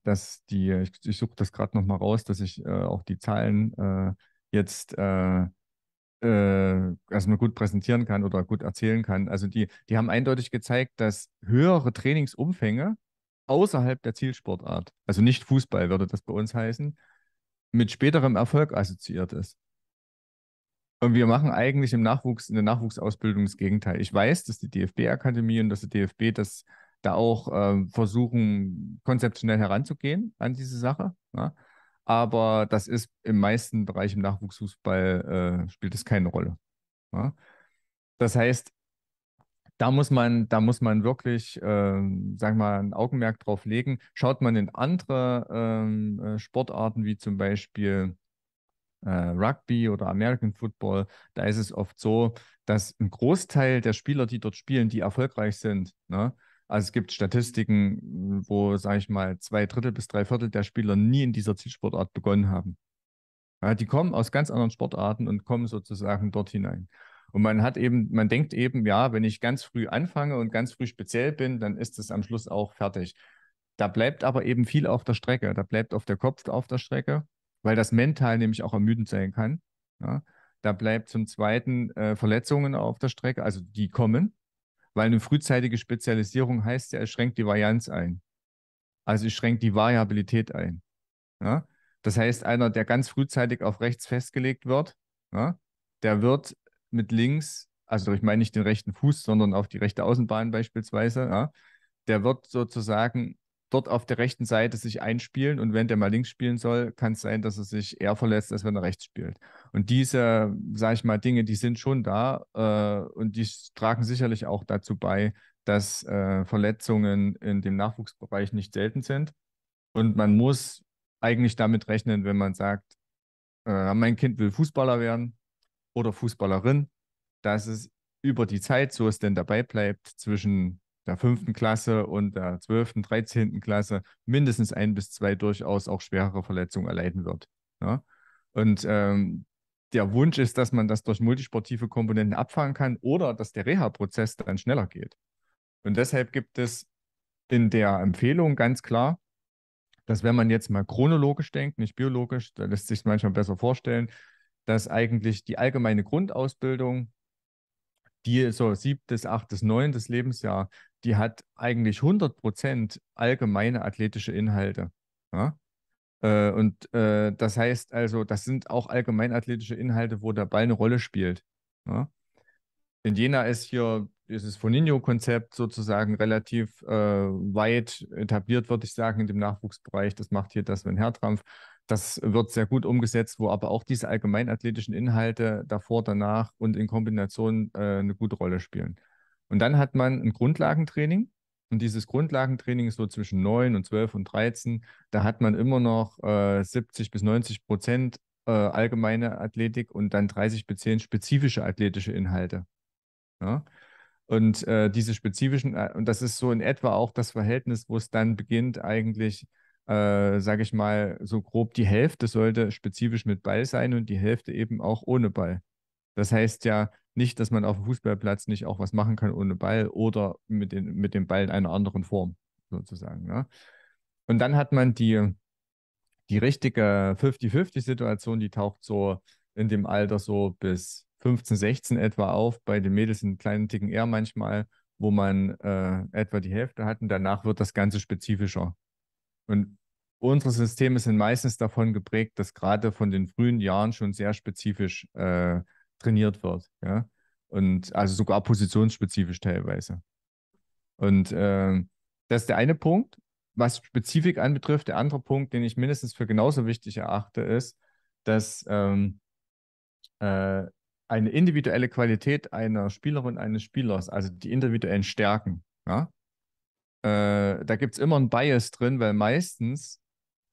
dass die, ich, ich suche das gerade nochmal raus, dass ich äh, auch die Zahlen äh, jetzt äh, äh, also gut präsentieren kann oder gut erzählen kann. Also die, die haben eindeutig gezeigt, dass höhere Trainingsumfänge außerhalb der Zielsportart, also nicht Fußball würde das bei uns heißen, mit späterem Erfolg assoziiert ist. Und wir machen eigentlich im Nachwuchs, in der Nachwuchsausbildung das Gegenteil. Ich weiß, dass die DFB-Akademie und dass die DFB das da auch äh, versuchen, konzeptionell heranzugehen an diese Sache. Ja? aber das ist im meisten Bereich im Nachwuchsfußball äh, spielt es keine Rolle. Ja? Das heißt, da muss man, da muss man wirklich, äh, sagen mal, ein Augenmerk drauf legen. Schaut man in andere ähm, äh, Sportarten wie zum Beispiel äh, Rugby oder American Football, da ist es oft so, dass ein Großteil der Spieler, die dort spielen, die erfolgreich sind, ne, also es gibt Statistiken, wo, sage ich mal, zwei Drittel bis drei Viertel der Spieler nie in dieser Zielsportart begonnen haben. Ja, die kommen aus ganz anderen Sportarten und kommen sozusagen dort hinein. Und man hat eben, man denkt eben, ja, wenn ich ganz früh anfange und ganz früh speziell bin, dann ist es am Schluss auch fertig. Da bleibt aber eben viel auf der Strecke. Da bleibt auf der Kopf auf der Strecke, weil das mental nämlich auch ermüdend sein kann. Ja. Da bleibt zum Zweiten äh, Verletzungen auf der Strecke, also die kommen weil eine frühzeitige Spezialisierung heißt ja, es schränkt die Varianz ein. Also es schränkt die Variabilität ein. Ja? Das heißt, einer, der ganz frühzeitig auf rechts festgelegt wird, ja, der wird mit links, also ich meine nicht den rechten Fuß, sondern auf die rechte Außenbahn beispielsweise, ja, der wird sozusagen dort auf der rechten Seite sich einspielen und wenn der mal links spielen soll, kann es sein, dass er sich eher verletzt, als wenn er rechts spielt. Und diese, sage ich mal, Dinge, die sind schon da äh, und die tragen sicherlich auch dazu bei, dass äh, Verletzungen in dem Nachwuchsbereich nicht selten sind. Und man muss eigentlich damit rechnen, wenn man sagt, äh, mein Kind will Fußballer werden oder Fußballerin, dass es über die Zeit, so es denn dabei bleibt, zwischen der fünften Klasse und der zwölften, dreizehnten Klasse mindestens ein bis zwei durchaus auch schwerere Verletzungen erleiden wird. Ja? Und ähm, der Wunsch ist, dass man das durch multisportive Komponenten abfangen kann oder dass der Reha-Prozess dann schneller geht. Und deshalb gibt es in der Empfehlung ganz klar, dass wenn man jetzt mal chronologisch denkt, nicht biologisch, da lässt sich manchmal besser vorstellen, dass eigentlich die allgemeine Grundausbildung, die so siebtes, achtes, neuntes Lebensjahr, die hat eigentlich 100% allgemeine athletische Inhalte. Ja? Äh, und äh, das heißt also, das sind auch allgemein athletische Inhalte, wo der Ball eine Rolle spielt. Ja? In Jena ist hier dieses Foninho-Konzept sozusagen relativ äh, weit etabliert, würde ich sagen, in dem Nachwuchsbereich. Das macht hier das Sven Herdrampf. Das wird sehr gut umgesetzt, wo aber auch diese allgemeinathletischen Inhalte davor, danach und in Kombination äh, eine gute Rolle spielen. Und dann hat man ein Grundlagentraining. Und dieses Grundlagentraining ist so zwischen 9 und 12 und 13. Da hat man immer noch äh, 70 bis 90 Prozent äh, allgemeine Athletik und dann 30 bis 10 spezifische athletische Inhalte. Ja? Und äh, diese spezifischen, äh, und das ist so in etwa auch das Verhältnis, wo es dann beginnt, eigentlich, äh, sage ich mal, so grob die Hälfte sollte spezifisch mit Ball sein und die Hälfte eben auch ohne Ball. Das heißt ja, nicht, dass man auf dem Fußballplatz nicht auch was machen kann ohne Ball oder mit, den, mit dem Ball in einer anderen Form, sozusagen. Ne? Und dann hat man die, die richtige 50-50-Situation, die taucht so in dem Alter so bis 15, 16 etwa auf, bei den Mädels in kleinen Ticken eher manchmal, wo man äh, etwa die Hälfte hat und danach wird das Ganze spezifischer. Und unsere Systeme sind meistens davon geprägt, dass gerade von den frühen Jahren schon sehr spezifisch äh, trainiert wird. Ja? Und also sogar positionsspezifisch teilweise. Und äh, das ist der eine Punkt. Was Spezifik anbetrifft, der andere Punkt, den ich mindestens für genauso wichtig erachte, ist, dass ähm, äh, eine individuelle Qualität einer Spielerin, eines Spielers, also die individuellen Stärken, ja? äh, da gibt es immer einen Bias drin, weil meistens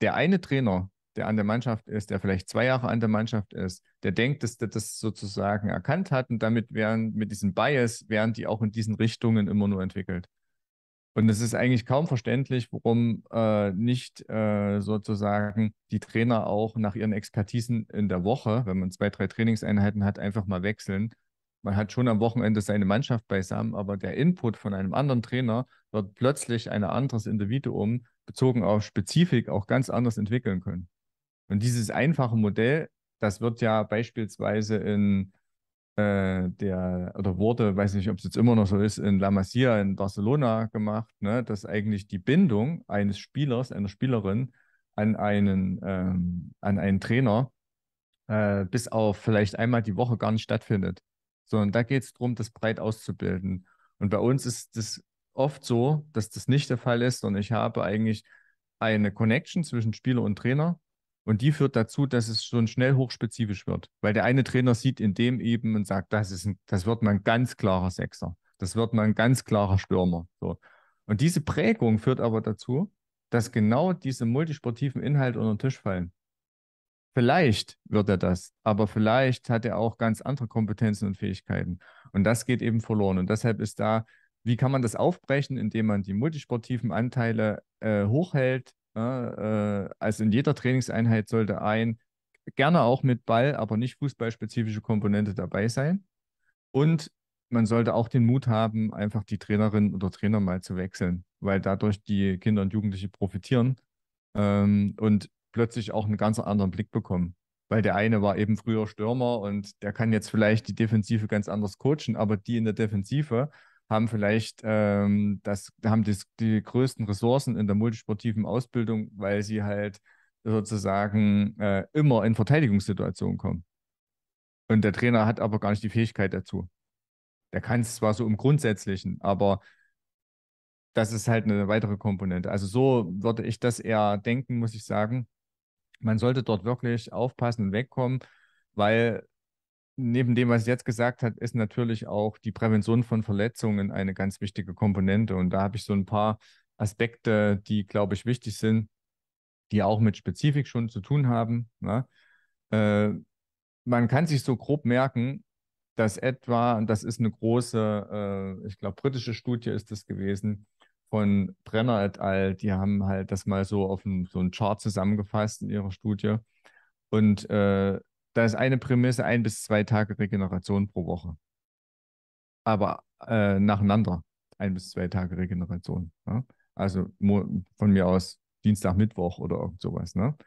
der eine Trainer der an der Mannschaft ist, der vielleicht zwei Jahre an der Mannschaft ist, der denkt, dass der das sozusagen erkannt hat und damit werden, mit diesem Bias werden die auch in diesen Richtungen immer nur entwickelt. Und es ist eigentlich kaum verständlich, warum äh, nicht äh, sozusagen die Trainer auch nach ihren Expertisen in der Woche, wenn man zwei, drei Trainingseinheiten hat, einfach mal wechseln. Man hat schon am Wochenende seine Mannschaft beisammen, aber der Input von einem anderen Trainer wird plötzlich ein anderes Individuum bezogen auf Spezifik auch ganz anders entwickeln können. Und dieses einfache Modell, das wird ja beispielsweise in äh, der, oder wurde, weiß nicht, ob es jetzt immer noch so ist, in La Masia in Barcelona gemacht, ne, dass eigentlich die Bindung eines Spielers, einer Spielerin an einen, ähm, an einen Trainer äh, bis auf vielleicht einmal die Woche gar nicht stattfindet. Sondern da geht es darum, das breit auszubilden. Und bei uns ist das oft so, dass das nicht der Fall ist, sondern ich habe eigentlich eine Connection zwischen Spieler und Trainer und die führt dazu, dass es schon schnell hochspezifisch wird, weil der eine Trainer sieht in dem eben und sagt, das, ist ein, das wird mal ein ganz klarer Sechser, das wird mal ein ganz klarer Stürmer. So. Und diese Prägung führt aber dazu, dass genau diese multisportiven Inhalte unter den Tisch fallen. Vielleicht wird er das, aber vielleicht hat er auch ganz andere Kompetenzen und Fähigkeiten. Und das geht eben verloren. Und deshalb ist da, wie kann man das aufbrechen, indem man die multisportiven Anteile äh, hochhält, Ne, äh, also in jeder Trainingseinheit sollte ein, gerne auch mit Ball, aber nicht fußballspezifische Komponente dabei sein. Und man sollte auch den Mut haben, einfach die Trainerin oder Trainer mal zu wechseln, weil dadurch die Kinder und Jugendliche profitieren ähm, und plötzlich auch einen ganz anderen Blick bekommen. Weil der eine war eben früher Stürmer und der kann jetzt vielleicht die Defensive ganz anders coachen, aber die in der Defensive haben vielleicht ähm, das, haben die, die größten Ressourcen in der multisportiven Ausbildung, weil sie halt sozusagen äh, immer in Verteidigungssituationen kommen. Und der Trainer hat aber gar nicht die Fähigkeit dazu. Der kann es zwar so im Grundsätzlichen, aber das ist halt eine weitere Komponente. Also so würde ich das eher denken, muss ich sagen. Man sollte dort wirklich aufpassen und wegkommen, weil neben dem, was ich jetzt gesagt hat, ist natürlich auch die Prävention von Verletzungen eine ganz wichtige Komponente. Und da habe ich so ein paar Aspekte, die, glaube ich, wichtig sind, die auch mit Spezifik schon zu tun haben. Ne? Äh, man kann sich so grob merken, dass etwa, und das ist eine große, äh, ich glaube, britische Studie ist das gewesen, von Brenner et al., die haben halt das mal so auf ein, so einen Chart zusammengefasst in ihrer Studie. Und äh, da ist eine Prämisse ein bis zwei Tage Regeneration pro Woche. Aber äh, nacheinander ein bis zwei Tage Regeneration. Ja? Ne? Also von mir aus Dienstag, Mittwoch oder irgend sowas. Ne?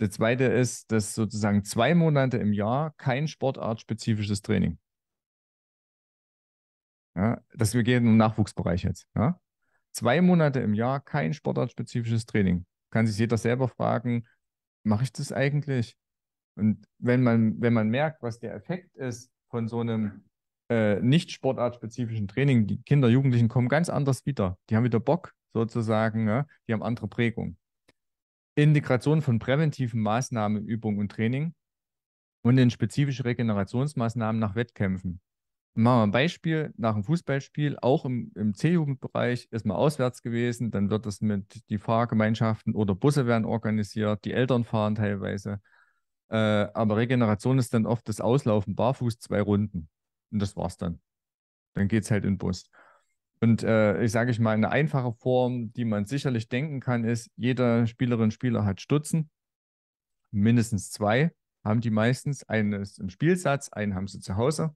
Der zweite ist, dass sozusagen zwei Monate im Jahr kein sportartspezifisches Training. Ja? Das, wir gehen im Nachwuchsbereich jetzt. Ja? Zwei Monate im Jahr kein sportartspezifisches Training. Kann sich jeder selber fragen, mache ich das eigentlich? Und wenn man, wenn man merkt, was der Effekt ist von so einem äh, nicht sportartspezifischen Training, die Kinder, Jugendlichen kommen ganz anders wieder. Die haben wieder Bock sozusagen, ne? die haben andere Prägung. Integration von präventiven Maßnahmen, Übung und Training und in spezifische Regenerationsmaßnahmen nach Wettkämpfen. Machen wir ein Beispiel, nach einem Fußballspiel, auch im, im C-Jugendbereich, ist man auswärts gewesen, dann wird das mit die Fahrgemeinschaften oder Busse werden organisiert, die Eltern fahren teilweise. Äh, aber Regeneration ist dann oft das Auslaufen, barfuß zwei Runden. Und das war's dann. Dann geht's halt in den Bus. Und äh, ich sage ich mal, eine einfache Form, die man sicherlich denken kann, ist, jeder Spielerin, Spieler hat Stutzen. Mindestens zwei haben die meistens. Eines im Spielsatz, einen haben sie zu Hause.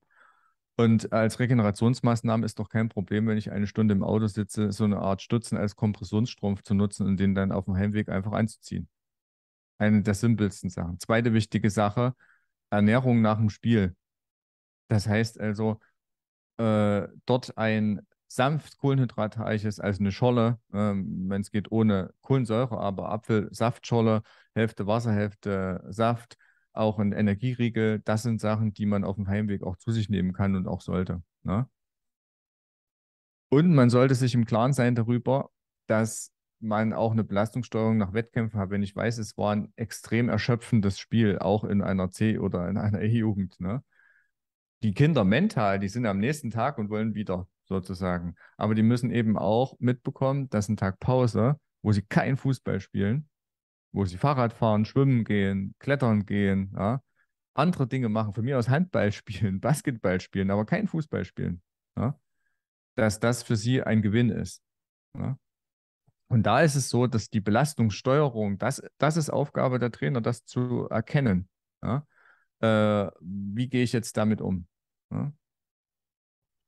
Und als Regenerationsmaßnahme ist doch kein Problem, wenn ich eine Stunde im Auto sitze, so eine Art Stutzen als Kompressionsstrumpf zu nutzen und den dann auf dem Heimweg einfach anzuziehen eine der simpelsten Sachen. Zweite wichtige Sache, Ernährung nach dem Spiel. Das heißt also, äh, dort ein sanft kohlenhydratreiches, also eine Scholle, ähm, wenn es geht, ohne Kohlensäure, aber Apfelsaftscholle, Hälfte Wasser, Hälfte Saft, auch ein Energieriegel, das sind Sachen, die man auf dem Heimweg auch zu sich nehmen kann und auch sollte. Ne? Und man sollte sich im Klaren sein darüber, dass man auch eine Belastungssteuerung nach Wettkämpfen hat, wenn ich weiß, es war ein extrem erschöpfendes Spiel, auch in einer C- oder in einer (laughs) E-Jugend. Ne? Die Kinder mental, die sind am nächsten Tag und wollen wieder sozusagen. Aber die müssen eben auch mitbekommen, dass ein Tag Pause, wo sie kein Fußball spielen, wo sie Fahrrad fahren, schwimmen gehen, klettern gehen, ja? andere Dinge machen, von mir aus Handball (laughs) spielen, Basketball spielen, aber kein Fußball spielen, ja? dass das für sie ein Gewinn ist. Ja? Und da ist es so, dass die Belastungssteuerung, das, das ist Aufgabe der Trainer, das zu erkennen. Ja? Äh, wie gehe ich jetzt damit um? Ja?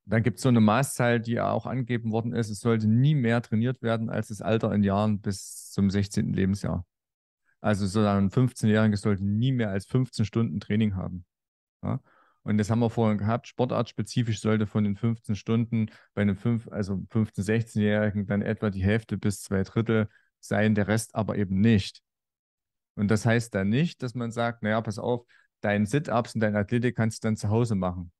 Dann gibt es so eine Maßzahl, die ja auch angegeben worden ist. Es sollte nie mehr trainiert werden als das Alter in Jahren bis zum 16. Lebensjahr. Also so ein 15-Jähriger sollte nie mehr als 15 Stunden Training haben. Ja? Und das haben wir vorhin gehabt. Sportartspezifisch sollte von den 15 Stunden bei einem 5, also 15-, 16-Jährigen dann etwa die Hälfte bis zwei Drittel sein, der Rest aber eben nicht. Und das heißt dann nicht, dass man sagt, naja, pass auf, deinen Sit-Ups und deine Athletik kannst du dann zu Hause machen.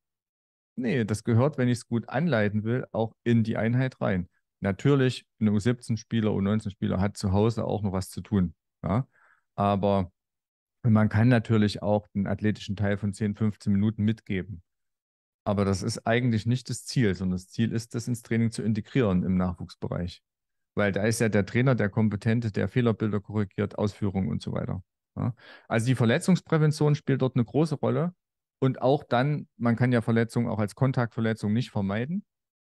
Nee, das gehört, wenn ich es gut anleiten will, auch in die Einheit rein. Natürlich, ein U17-Spieler, U19-Spieler hat zu Hause auch noch was zu tun. Ja? Aber und man kann natürlich auch den athletischen Teil von 10, 15 Minuten mitgeben. Aber das ist eigentlich nicht das Ziel, sondern das Ziel ist, das ins Training zu integrieren im Nachwuchsbereich. Weil da ist ja der Trainer, der Kompetente, der Fehlerbilder korrigiert, Ausführungen und so weiter. Ja? Also die Verletzungsprävention spielt dort eine große Rolle. Und auch dann, man kann ja Verletzungen auch als Kontaktverletzung nicht vermeiden.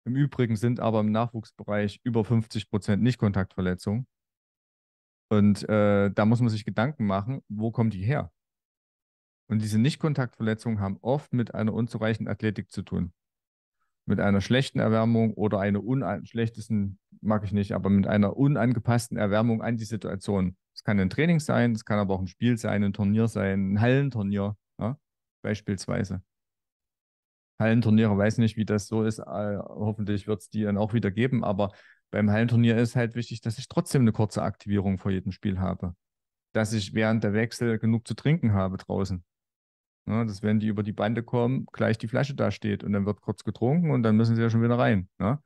Im Übrigen sind aber im Nachwuchsbereich über 50 Prozent Nicht-Kontaktverletzungen. Und äh, da muss man sich Gedanken machen, wo kommen die her? Und diese Nichtkontaktverletzungen haben oft mit einer unzureichenden Athletik zu tun. Mit einer schlechten Erwärmung oder einer schlechtesten, mag ich nicht, aber mit einer unangepassten Erwärmung an die Situation. Es kann ein Training sein, es kann aber auch ein Spiel sein, ein Turnier sein, ein Hallenturnier, ja, beispielsweise. Hallenturniere weiß nicht, wie das so ist. Äh, hoffentlich wird es die dann auch wieder geben, aber beim Hallenturnier ist halt wichtig, dass ich trotzdem eine kurze Aktivierung vor jedem Spiel habe. Dass ich während der Wechsel genug zu trinken habe draußen. Ja, ne, dass wenn die über die Bande kommen, gleich die Flasche da steht und dann wird kurz getrunken und dann müssen sie ja schon wieder rein. Ja? Ne?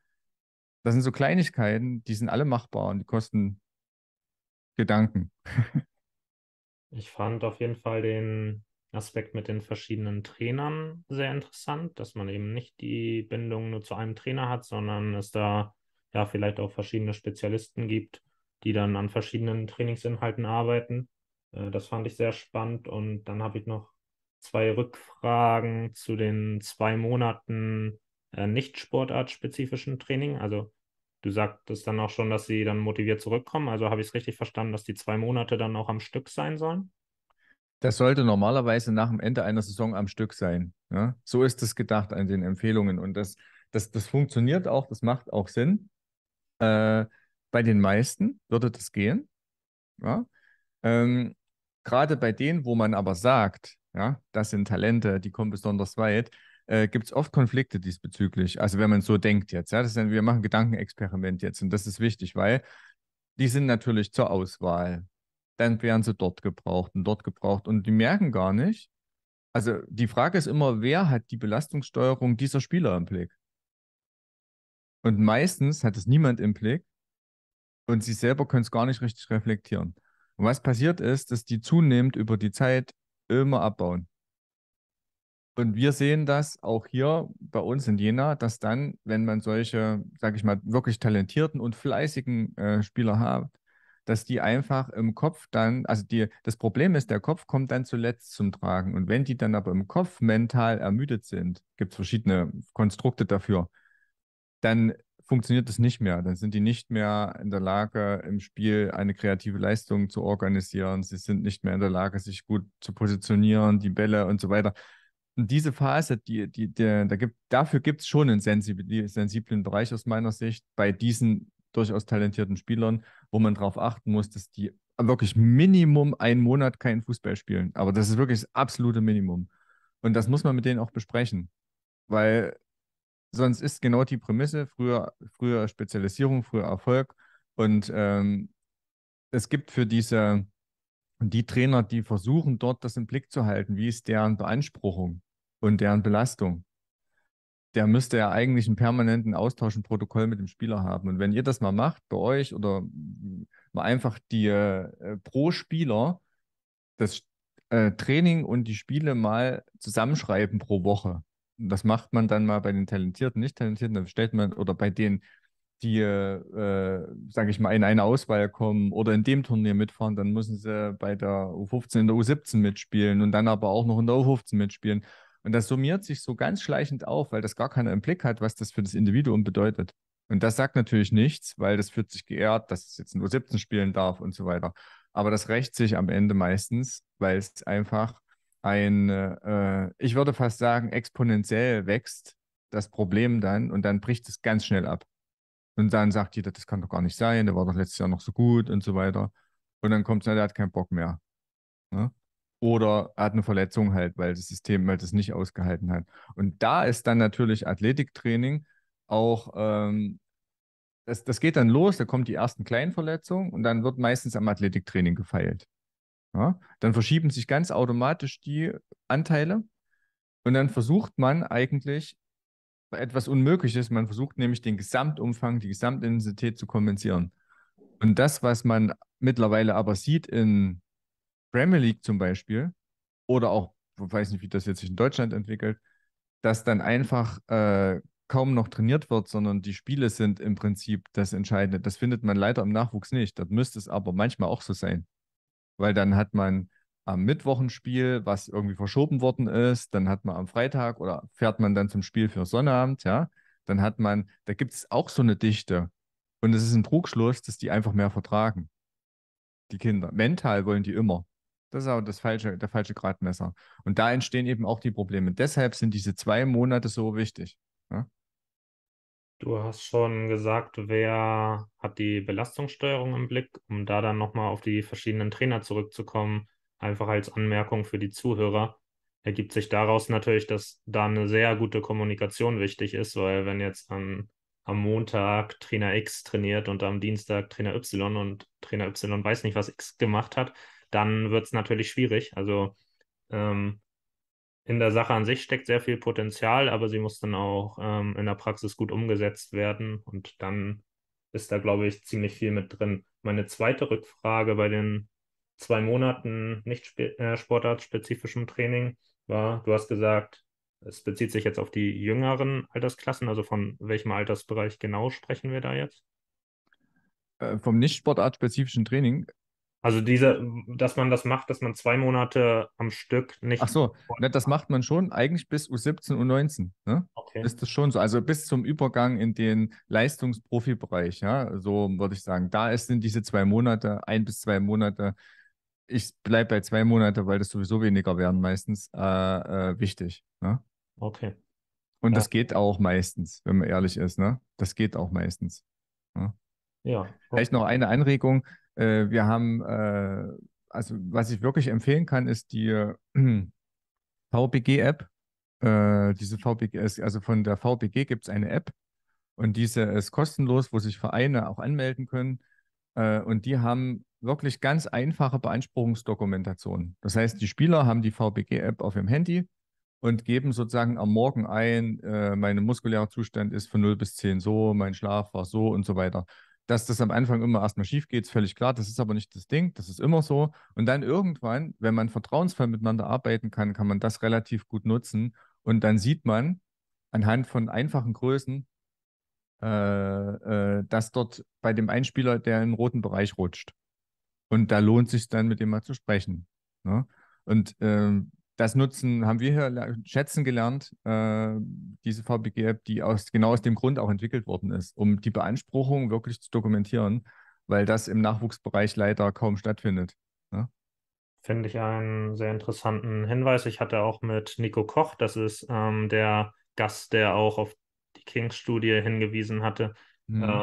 Das sind so Kleinigkeiten, die sind alle machbar und die kosten Gedanken. (laughs) ich fand auf jeden Fall den Aspekt mit den verschiedenen Trainern sehr interessant, dass man eben nicht die Bindung nur zu einem Trainer hat, sondern es da ja vielleicht auch verschiedene Spezialisten gibt, die dann an verschiedenen Trainingsinhalten arbeiten. Äh, das fand ich sehr spannend und dann habe ich noch zwei Rückfragen zu den zwei Monaten äh, nicht sportartspezifischen Training. Also du sagtest dann auch schon, dass sie dann motiviert zurückkommen. Also habe ich es richtig verstanden, dass die zwei Monate dann auch am Stück sein sollen? Das sollte normalerweise nach dem Ende einer Saison am Stück sein. Ja? So ist es gedacht an den Empfehlungen. Und das, das, das funktioniert auch, das macht auch Sinn. Äh, bei den meisten würde das gehen. Ja? Ähm, Gerade bei denen, wo man aber sagt, ja, das sind Talente, die kommen besonders weit, äh, gibt es oft Konflikte diesbezüglich. Also wenn man so denkt jetzt, ja, das ist ein, wir machen Gedankenexperiment jetzt und das ist wichtig, weil die sind natürlich zur Auswahl. Dann werden sie dort gebraucht und dort gebraucht und die merken gar nicht. Also die Frage ist immer, wer hat die Belastungssteuerung dieser Spieler im Blick? Und meistens hat es niemand im Blick und sie selber können es gar nicht richtig reflektieren. Und was passiert ist, dass die zunehmend über die Zeit immer abbauen. Und wir sehen das auch hier bei uns in Jena, dass dann, wenn man solche, sage ich mal, wirklich talentierten und fleißigen äh, Spieler hat, dass die einfach im Kopf dann, also die, das Problem ist, der Kopf kommt dann zuletzt zum Tragen. Und wenn die dann aber im Kopf mental ermüdet sind, gibt es verschiedene Konstrukte dafür, dann funktioniert das nicht mehr. Dann sind die nicht mehr in der Lage, im Spiel eine kreative Leistung zu organisieren. Sie sind nicht mehr in der Lage, sich gut zu positionieren, die Bälle und so weiter. Und diese Phase, die, die, die da gibt, dafür gibt es schon einen sensiblen, sensiblen Bereich aus meiner Sicht bei diesen durchaus talentierten Spielern, wo man darauf achten muss, dass die wirklich Minimum einen Monat keinen Fußball spielen. Aber das ist wirklich das absolute Minimum. Und das muss man mit denen auch besprechen. Weil sonst ist genau die Prämisse, früher, früher Spezialisierung, früher Erfolg. Und ähm, es gibt für diese, die Trainer, die versuchen dort das im Blick zu halten, wie ist deren Beanspruchung und deren Belastung. Der müsste ja eigentlich einen permanenten Austausch und Protokoll mit dem Spieler haben. Und wenn ihr das mal macht bei euch oder mal einfach die äh, pro Spieler das äh, Training und die Spiele mal zusammenschreiben pro Woche, das macht man dann mal bei den Talentierten, nicht Talentierten, dann stellt man, oder bei denen, die, äh, sage ich mal, in eine Auswahl kommen oder in dem Turnier mitfahren, dann müssen sie bei der U15 in der U17 mitspielen und dann aber auch noch in der U15 mitspielen. Und das summiert sich so ganz schleichend auf, weil das gar keiner im Blick hat, was das für das Individuum bedeutet. Und das sagt natürlich nichts, weil das fühlt sich geehrt, dass es jetzt in U17 spielen darf und so weiter. Aber das rächt sich am Ende meistens, weil es einfach ein, äh, äh, ich würde fast sagen, exponentiell wächst das Problem dann und dann bricht es ganz schnell ab. Und dann sagt jeder, das kann doch gar nicht sein, der war doch letztes Jahr noch so gut und so weiter. Und dann kommt es, der hat keinen Bock mehr. Ne? Oder hat eine Verletzung halt, weil das System halt das nicht ausgehalten hat. Und da ist dann natürlich Athletiktraining auch, ähm, das, das geht dann los, da kommen die ersten kleinen Verletzungen und dann wird meistens am Athletiktraining gefeilt. Ja? Dann verschieben sich ganz automatisch die Anteile und dann versucht man eigentlich etwas Unmögliches. Man versucht nämlich den Gesamtumfang, die Gesamtintensität zu kompensieren. Und das, was man mittlerweile aber sieht in Premier League zum Beispiel oder auch, ich weiß nicht, wie das jetzt sich in Deutschland entwickelt, dass dann einfach äh, kaum noch trainiert wird, sondern die Spiele sind im Prinzip das Entscheidende. Das findet man leider im Nachwuchs nicht. Das müsste es aber manchmal auch so sein weil dann hat man am Mittwoch ein Spiel, was irgendwie verschoben worden ist, dann hat man am Freitag oder fährt man dann zum Spiel für Sonnabend, ja, dann hat man, da gibt es auch so eine Dichte. Und es ist ein Trugschluss, dass die einfach mehr vertragen. Die Kinder. Mental wollen die immer. Das ist aber das falsche, der falsche Gradmesser. Und da entstehen eben auch die Probleme. Deshalb sind diese zwei Monate so wichtig. Ja? Du hast schon gesagt, wer hat die Belastungssteuerung im Blick, um da dann nochmal auf die verschiedenen Trainer zurückzukommen, einfach als Anmerkung für die Zuhörer. Ergibt sich daraus natürlich, dass da eine sehr gute Kommunikation wichtig ist, weil wenn jetzt an, am Montag Trainer X trainiert und am Dienstag Trainer Y und Trainer Y weiß nicht, was X gemacht hat, dann wird es natürlich schwierig. Also ähm, in der Sache an sich steckt sehr viel Potenzial, aber sie muss dann auch ähm, in der Praxis gut umgesetzt werden und dann ist da, glaube ich, ziemlich viel mit drin. Meine zweite Rückfrage bei den zwei Monaten nicht äh, sportartspezifischem Training war, du hast gesagt, es bezieht sich jetzt auf die jüngeren Altersklassen, also von welchem Altersbereich genau sprechen wir da jetzt? Äh, vom nicht sportartspezifischen Training also diese, dass man das macht, dass man zwei Monate am Stück nicht. Ach so, das macht man schon eigentlich bis U17, U19. Ne? Okay. Ist das schon so? Also bis zum Übergang in den Leistungsprofibereich, ja, so würde ich sagen. Da sind diese zwei Monate, ein bis zwei Monate. Ich bleibe bei zwei Monate, weil das sowieso weniger werden meistens äh, äh, wichtig. Ne? Okay. Und ja. das geht auch meistens, wenn man ehrlich ist. Ne? Das geht auch meistens. Ne? Ja. Vielleicht noch eine Anregung äh, wir haben, äh, also was ich wirklich empfehlen kann, ist die äh, (clears throat) VBG-App. Äh, diese VBG, also von der VBG gibt es eine App und diese ist kostenlos, wo sich Vereine auch anmelden können. Äh, und die haben wirklich ganz einfache Beanspruchungsdokumentationen. Das heißt, die Spieler haben die VBG-App auf ihrem Handy und geben sozusagen am Morgen ein, äh, mein muskulärer Zustand ist von 0 bis 10 so, mein Schlaf war so und so weiter dass das am Anfang immer erstmal schief geht, ist völlig klar. Das ist aber nicht das Ding, das ist immer so. Und dann irgendwann, wenn man vertrauensvoll miteinander arbeiten kann, kann man das relativ gut nutzen. Und dann sieht man anhand von einfachen Größen, äh, äh, dass dort bei dem Einspieler, der in den roten Bereich rutscht. Und da lohnt sich dann, mit dem mal zu sprechen. Ne? Und ähm, das nutzen, haben wir hier schätzen gelernt, äh, diese VBG-App, die aus, genau aus dem Grund auch entwickelt worden ist, um die Beanspruchung wirklich zu dokumentieren, weil das im Nachwuchsbereich leider kaum stattfindet. Ne? Finde ich einen sehr interessanten Hinweis. Ich hatte auch mit Nico Koch, das ist ähm, der Gast, der auch auf die Kings-Studie hingewiesen hatte, mhm. ähm,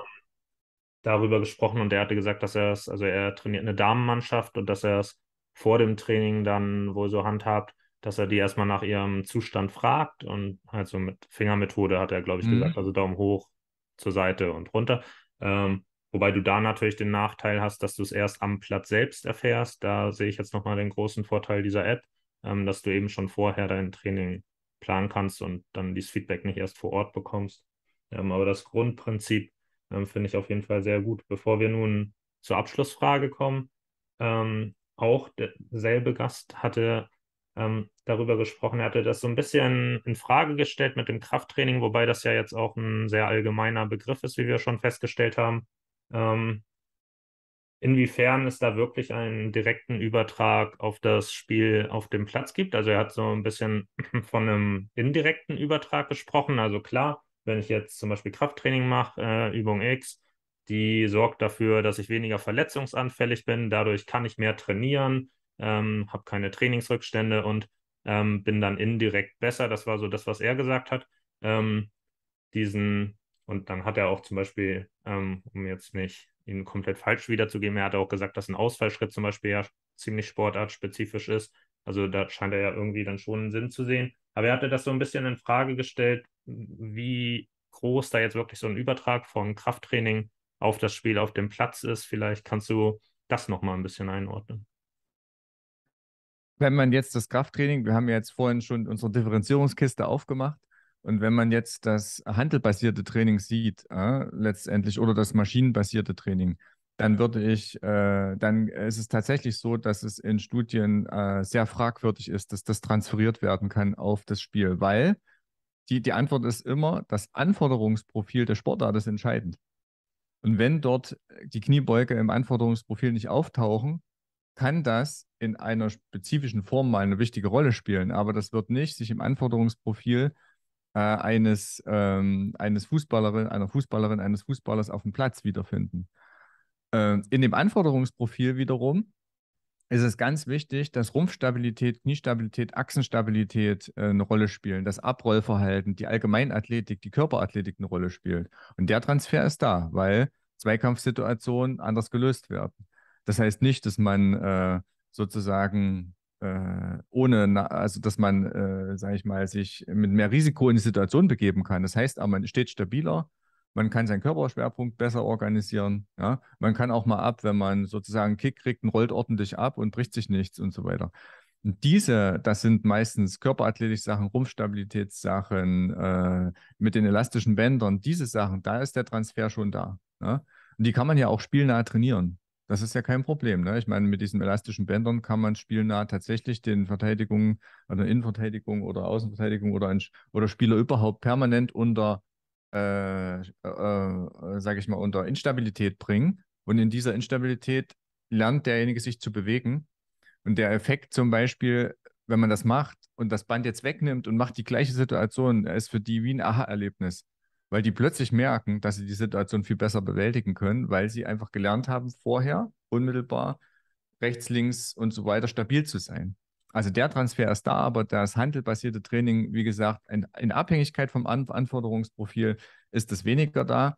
darüber gesprochen und der hatte gesagt, dass er es, also er trainiert eine Damenmannschaft und dass er es vor dem Training dann wohl so handhabt, dass er die erstmal nach ihrem Zustand fragt und halt so mit Fingermethode hat er, glaube ich, mhm. gesagt, also Daumen hoch, zur Seite und runter. Ähm, wobei du da natürlich den Nachteil hast, dass du es erst am Platz selbst erfährst. Da sehe ich jetzt nochmal den großen Vorteil dieser App, ähm, dass du eben schon vorher dein Training planen kannst und dann dieses Feedback nicht erst vor Ort bekommst. Ähm, aber das Grundprinzip ähm, finde ich auf jeden Fall sehr gut. Bevor wir nun zur Abschlussfrage kommen, ähm, auch derselbe Gast hatte ähm, darüber gesprochen. Er hatte das so ein bisschen in Frage gestellt mit dem Krafttraining, wobei das ja jetzt auch ein sehr allgemeiner Begriff ist, wie wir schon festgestellt haben. Ähm, inwiefern es da wirklich einen direkten Übertrag auf das Spiel auf dem Platz gibt. Also er hat so ein bisschen (clears throat) von einem indirekten Übertrag gesprochen. Also klar, wenn ich jetzt zum Beispiel Krafttraining mache, äh, Übung X, die sorgt dafür, dass ich weniger verletzungsanfällig bin. Dadurch kann ich mehr trainieren ähm, habe keine Trainingsrückstände und ähm, bin dann indirekt besser. Das war so das, was er gesagt hat. Ähm, diesen, und dann hat er auch zum Beispiel, ähm, um jetzt nicht ihn komplett falsch wiederzugeben, er hat auch gesagt, dass ein Ausfallschritt zum Beispiel ja ziemlich sportartspezifisch ist. Also da scheint er ja irgendwie dann schon einen Sinn zu sehen. Aber er hatte das so ein bisschen in Frage gestellt, wie groß da jetzt wirklich so ein Übertrag von Krafttraining auf das Spiel auf dem Platz ist. Vielleicht kannst du das nochmal ein bisschen einordnen wenn man jetzt das Krafttraining, wir haben ja jetzt vorhin schon unsere Differenzierungskiste aufgemacht, und wenn man jetzt das handelbasierte Training sieht, äh, letztendlich, oder das maschinenbasierte Training, dann würde ich, äh, dann ist es tatsächlich so, dass es in Studien äh, sehr fragwürdig ist, dass das transferiert werden kann auf das Spiel, weil die, die Antwort ist immer, das Anforderungsprofil der Sportart ist entscheidend. Und wenn dort die Kniebeuge im Anforderungsprofil nicht auftauchen, kann das in einer spezifischen Form mal eine wichtige Rolle spielen, aber das wird nicht sich im Anforderungsprofil äh, eines, ähm, eines Fußballerin, einer Fußballerin, eines Fußballers auf dem Platz wiederfinden. Äh, in dem Anforderungsprofil wiederum ist es ganz wichtig, dass Rumpfstabilität, Kniestabilität, Achsenstabilität äh, eine Rolle spielen, das Abrollverhalten, die Allgemeinathletik, die Körperathletik eine Rolle spielt. Und der Transfer ist da, weil Zweikampfsituationen anders gelöst werden. Das heißt nicht, dass man äh, sozusagen äh, ohne, also dass man, äh, sage ich mal, sich mit mehr Risiko in die Situation begeben kann. Das heißt, aber man steht stabiler, man kann seinen Körperschwerpunkt besser organisieren, ja? man kann auch mal ab, wenn man sozusagen einen Kick kriegt und rollt ordentlich ab und bricht sich nichts und so weiter. Und diese, das sind meistens Körperathletik-Sachen, Rumpfstabilitätssachen, äh, mit den elastischen Bändern, diese Sachen, da ist der Transfer schon da. Ja? Und die kann man ja auch spielnah trainieren. Das ist ja kein Problem. Ne? Ich meine, mit diesen elastischen Bändern kann man spielnah tatsächlich den Verteidigungen, also Innenverteidigung oder Außenverteidigung oder, ein, oder Spieler überhaupt permanent unter, äh, äh, äh, sage ich mal, unter Instabilität bringen. Und in dieser Instabilität lernt derjenige sich zu bewegen. Und der Effekt zum Beispiel, wenn man das macht und das Band jetzt wegnimmt und macht die gleiche Situation, ist für die wie ein Aha-Erlebnis weil die plötzlich merken, dass sie die Situation viel besser bewältigen können, weil sie einfach gelernt haben, vorher unmittelbar rechts, links und so weiter stabil zu sein. Also der Transfer ist da, aber das handelbasierte Training, wie gesagt, in, in Abhängigkeit vom Anforderungsprofil ist es weniger da.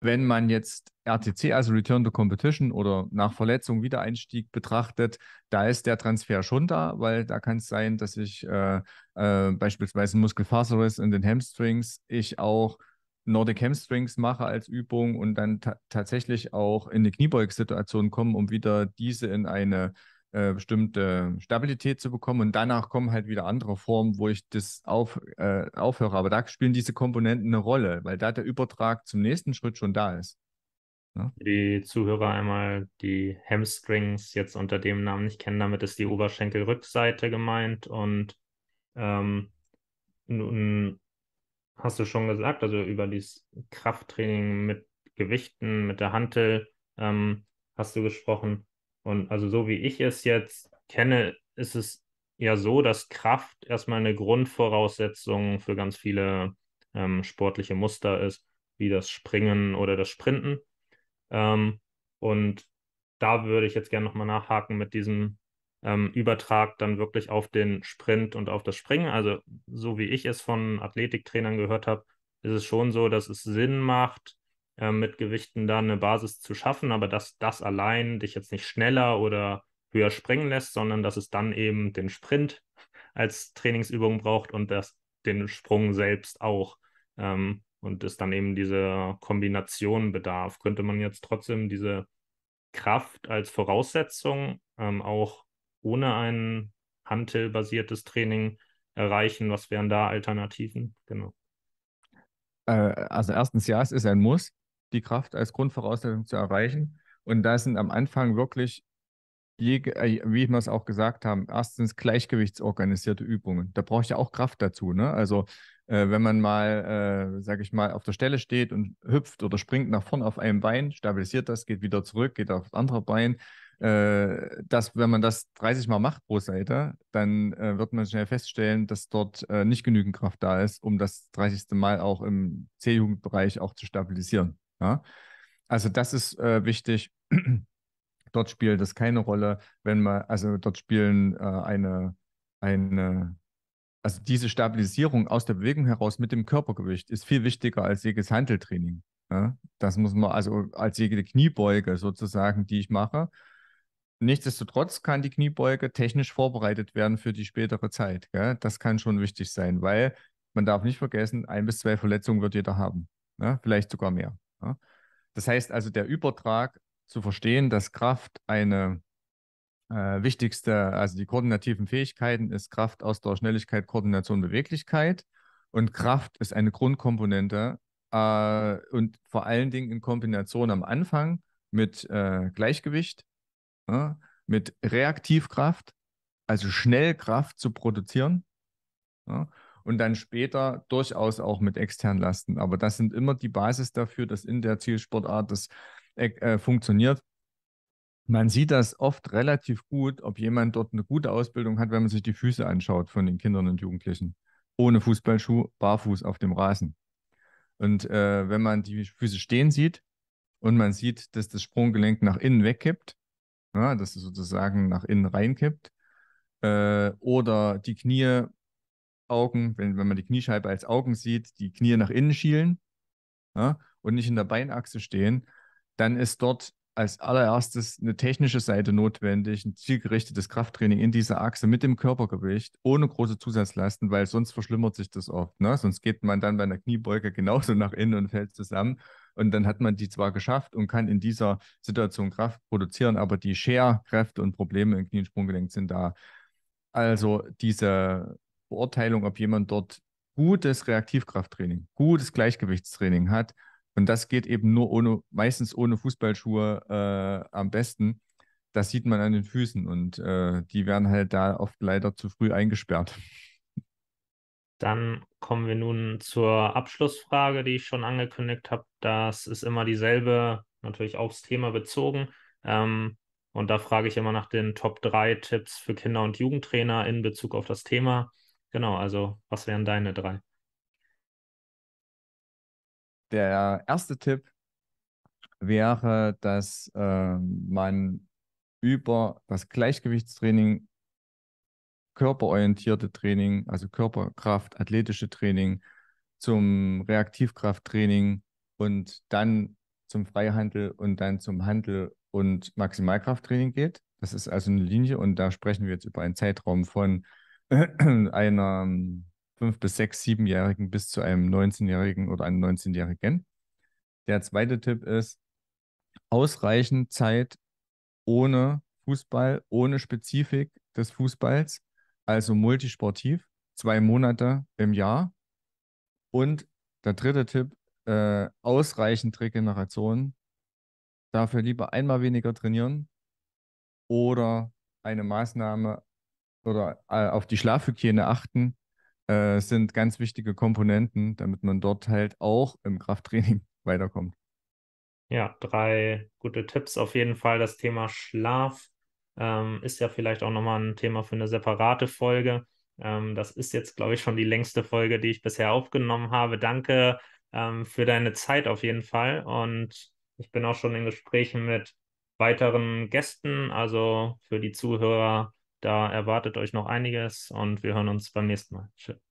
Wenn man jetzt RTC, also Return to Competition oder nach Verletzung Wiedereinstieg betrachtet, da ist der Transfer schon da, weil da kann es sein, dass ich äh, äh, beispielsweise Muskelfaserriss in den Hamstrings, ich auch Nordic Hamstrings mache als Übung und dann tatsächlich auch in eine Kniebeugsituation komme, um wieder diese in eine äh, bestimmte Stabilität zu bekommen. Und danach kommen halt wieder andere Formen, wo ich das auf, äh, aufhöre. Aber da spielen diese Komponenten eine Rolle, weil da der Übertrag zum nächsten Schritt schon da ist. Ja? Ne? Die Zuhörer einmal die Hamstrings jetzt unter dem Namen nicht kennen, damit ist die Oberschenkelrückseite gemeint. Und ähm, nun hast du schon gesagt, also über dieses Krafttraining mit Gewichten, mit der Hantel ähm, hast du gesprochen. Und also so wie ich es jetzt kenne, ist es ja so, dass Kraft erstmal eine Grundvoraussetzung für ganz viele ähm, sportliche Muster ist, wie das Springen oder das Sprinten. Ähm, und da würde ich jetzt gerne nochmal nachhaken mit diesem ähm, Übertrag dann wirklich auf den Sprint und auf das Springen. Also so wie ich es von Athletiktrainern gehört habe, ist es schon so, dass es Sinn macht, äh, mit Gewichten da eine Basis zu schaffen, aber dass das allein dich jetzt nicht schneller oder höher springen lässt, sondern dass es dann eben den Sprint als Trainingsübung braucht und das, den Sprung selbst auch. Ähm, und es dann eben diese Kombination bedarf. Könnte man jetzt trotzdem diese Kraft als Voraussetzung ähm, auch ohne ein Hantel-basiertes Training erreichen? Was wären da Alternativen? Genau. Äh, also erstens ja, es ist ein Muss die Kraft als Grundvoraussetzung zu erreichen. Und da sind am Anfang wirklich, je, äh, wie wir es auch gesagt haben, erstens gleichgewichtsorganisierte Übungen. Da brauche ich ja auch Kraft dazu. Ne? Also äh, wenn man mal, äh, sage ich mal, auf der Stelle steht und hüpft oder springt nach vorne auf einem Bein, stabilisiert das, geht wieder zurück, geht auf das andere Bein. Äh, dass, wenn man das 30 Mal macht pro Seite, dann äh, wird man schnell feststellen, dass dort äh, nicht genügend Kraft da ist, um das 30. Mal auch im C-Jugendbereich auch zu stabilisieren. Ja? Also das ist äh, wichtig. (clears throat) dort spielt das keine Rolle, wenn man, also dort spielen äh, eine, eine, also diese Stabilisierung aus der Bewegung heraus mit dem Körpergewicht ist viel wichtiger als jedes Handeltraining. Ja? Das muss man, also als jede Kniebeuge sozusagen, die ich mache. Nichtsdestotrotz kann die Kniebeuge technisch vorbereitet werden für die spätere Zeit. Gell? Das kann schon wichtig sein, weil man darf nicht vergessen, ein bis zwei Verletzungen wird jeder haben. Ne? Vielleicht sogar mehr. Das heißt also, der Übertrag zu verstehen, dass Kraft eine äh, wichtigste, also die koordinativen Fähigkeiten ist Kraft, aus der Schnelligkeit, Koordination, Beweglichkeit. Und Kraft ist eine Grundkomponente äh, und vor allen Dingen in Kombination am Anfang mit äh, Gleichgewicht, ja? mit Reaktivkraft, also Schnellkraft zu produzieren. Ja? und dann später durchaus auch mit externen Lasten. Aber das sind immer die Basis dafür, dass in der Zielsportart das äh, äh, funktioniert. Man sieht das oft relativ gut, ob jemand dort eine gute Ausbildung hat, wenn man sich die Füße anschaut von den Kindern und Jugendlichen. Ohne Fußballschuh, barfuß auf dem Rasen. Und äh, wenn man die Füße stehen sieht und man sieht, dass das Sprunggelenk nach innen wegkippt, ja, dass es sozusagen nach innen reinkippt, äh, oder die Knie Augen, wenn, wenn man die Kniescheibe als Augen sieht, die Knie nach innen schielen ja, und nicht in der Beinachse stehen, dann ist dort als allererstes eine technische Seite notwendig, ein zielgerichtetes Krafttraining in dieser Achse mit dem Körpergewicht, ohne große Zusatzlasten, weil sonst verschlimmert sich das oft. Ne? Sonst geht man dann bei einer Kniebeuge genauso (laughs) nach innen und fällt zusammen. Und dann hat man die zwar geschafft und kann in dieser Situation Kraft produzieren, aber die Scherkräfte und Probleme im Knie- Sprunggelenk sind da. Also diese Beurteilung, ob jemand dort gutes Reaktivkrafttraining, gutes Gleichgewichtstraining hat. Und das geht eben nur ohne, meistens ohne Fußballschuhe äh, am besten. Das sieht man an den Füßen und äh, die werden halt da oft leider zu früh eingesperrt. Dann kommen wir nun zur Abschlussfrage, die ich schon angekündigt habe. Das ist immer dieselbe, natürlich aufs Thema bezogen. Ähm, und da frage ich immer nach den Top 3 Tipps für Kinder- und Jugendtrainer in Bezug auf das Thema genau, also was wären deine drei? Der erste Tipp wäre, dass äh, man über das Gleichgewichtstraining, körperorientierte Training, also Körperkraft, athletische Training zum Reaktivkrafttraining und dann zum Freihandel und dann zum Handel und Maximalkrafttraining geht. Das ist also eine Linie und da sprechen wir jetzt über einen Zeitraum von (clears throat) einer 5- ähm, bis 6, 7-Jährigen bis zu einem 19-jährigen oder einem 19-jährigen. Der zweite Tipp ist ausreichend Zeit ohne Fußball, ohne Spezifik des Fußballs, also multisportiv, zwei Monate im Jahr. Und der dritte Tipp, äh, ausreichend Regeneration. Dafür lieber einmal weniger trainieren oder eine Maßnahme oder äh, auf die Schlafhygiene achten, äh, sind ganz wichtige Komponenten, damit man dort halt auch im Krafttraining (laughs) weiterkommt. Ja, drei gute Tipps auf jeden Fall. Das Thema Schlaf ähm, ist ja vielleicht auch nochmal ein Thema für eine separate Folge. Ähm, das ist jetzt, glaube ich, schon die längste Folge, die ich bisher aufgenommen habe. Danke ähm, für deine Zeit auf jeden Fall. Und ich bin auch schon in Gesprächen mit weiteren Gästen. Also für die Zuhörer da erwartet euch noch einiges und wir hören uns beim nächsten Mal. Tschüss.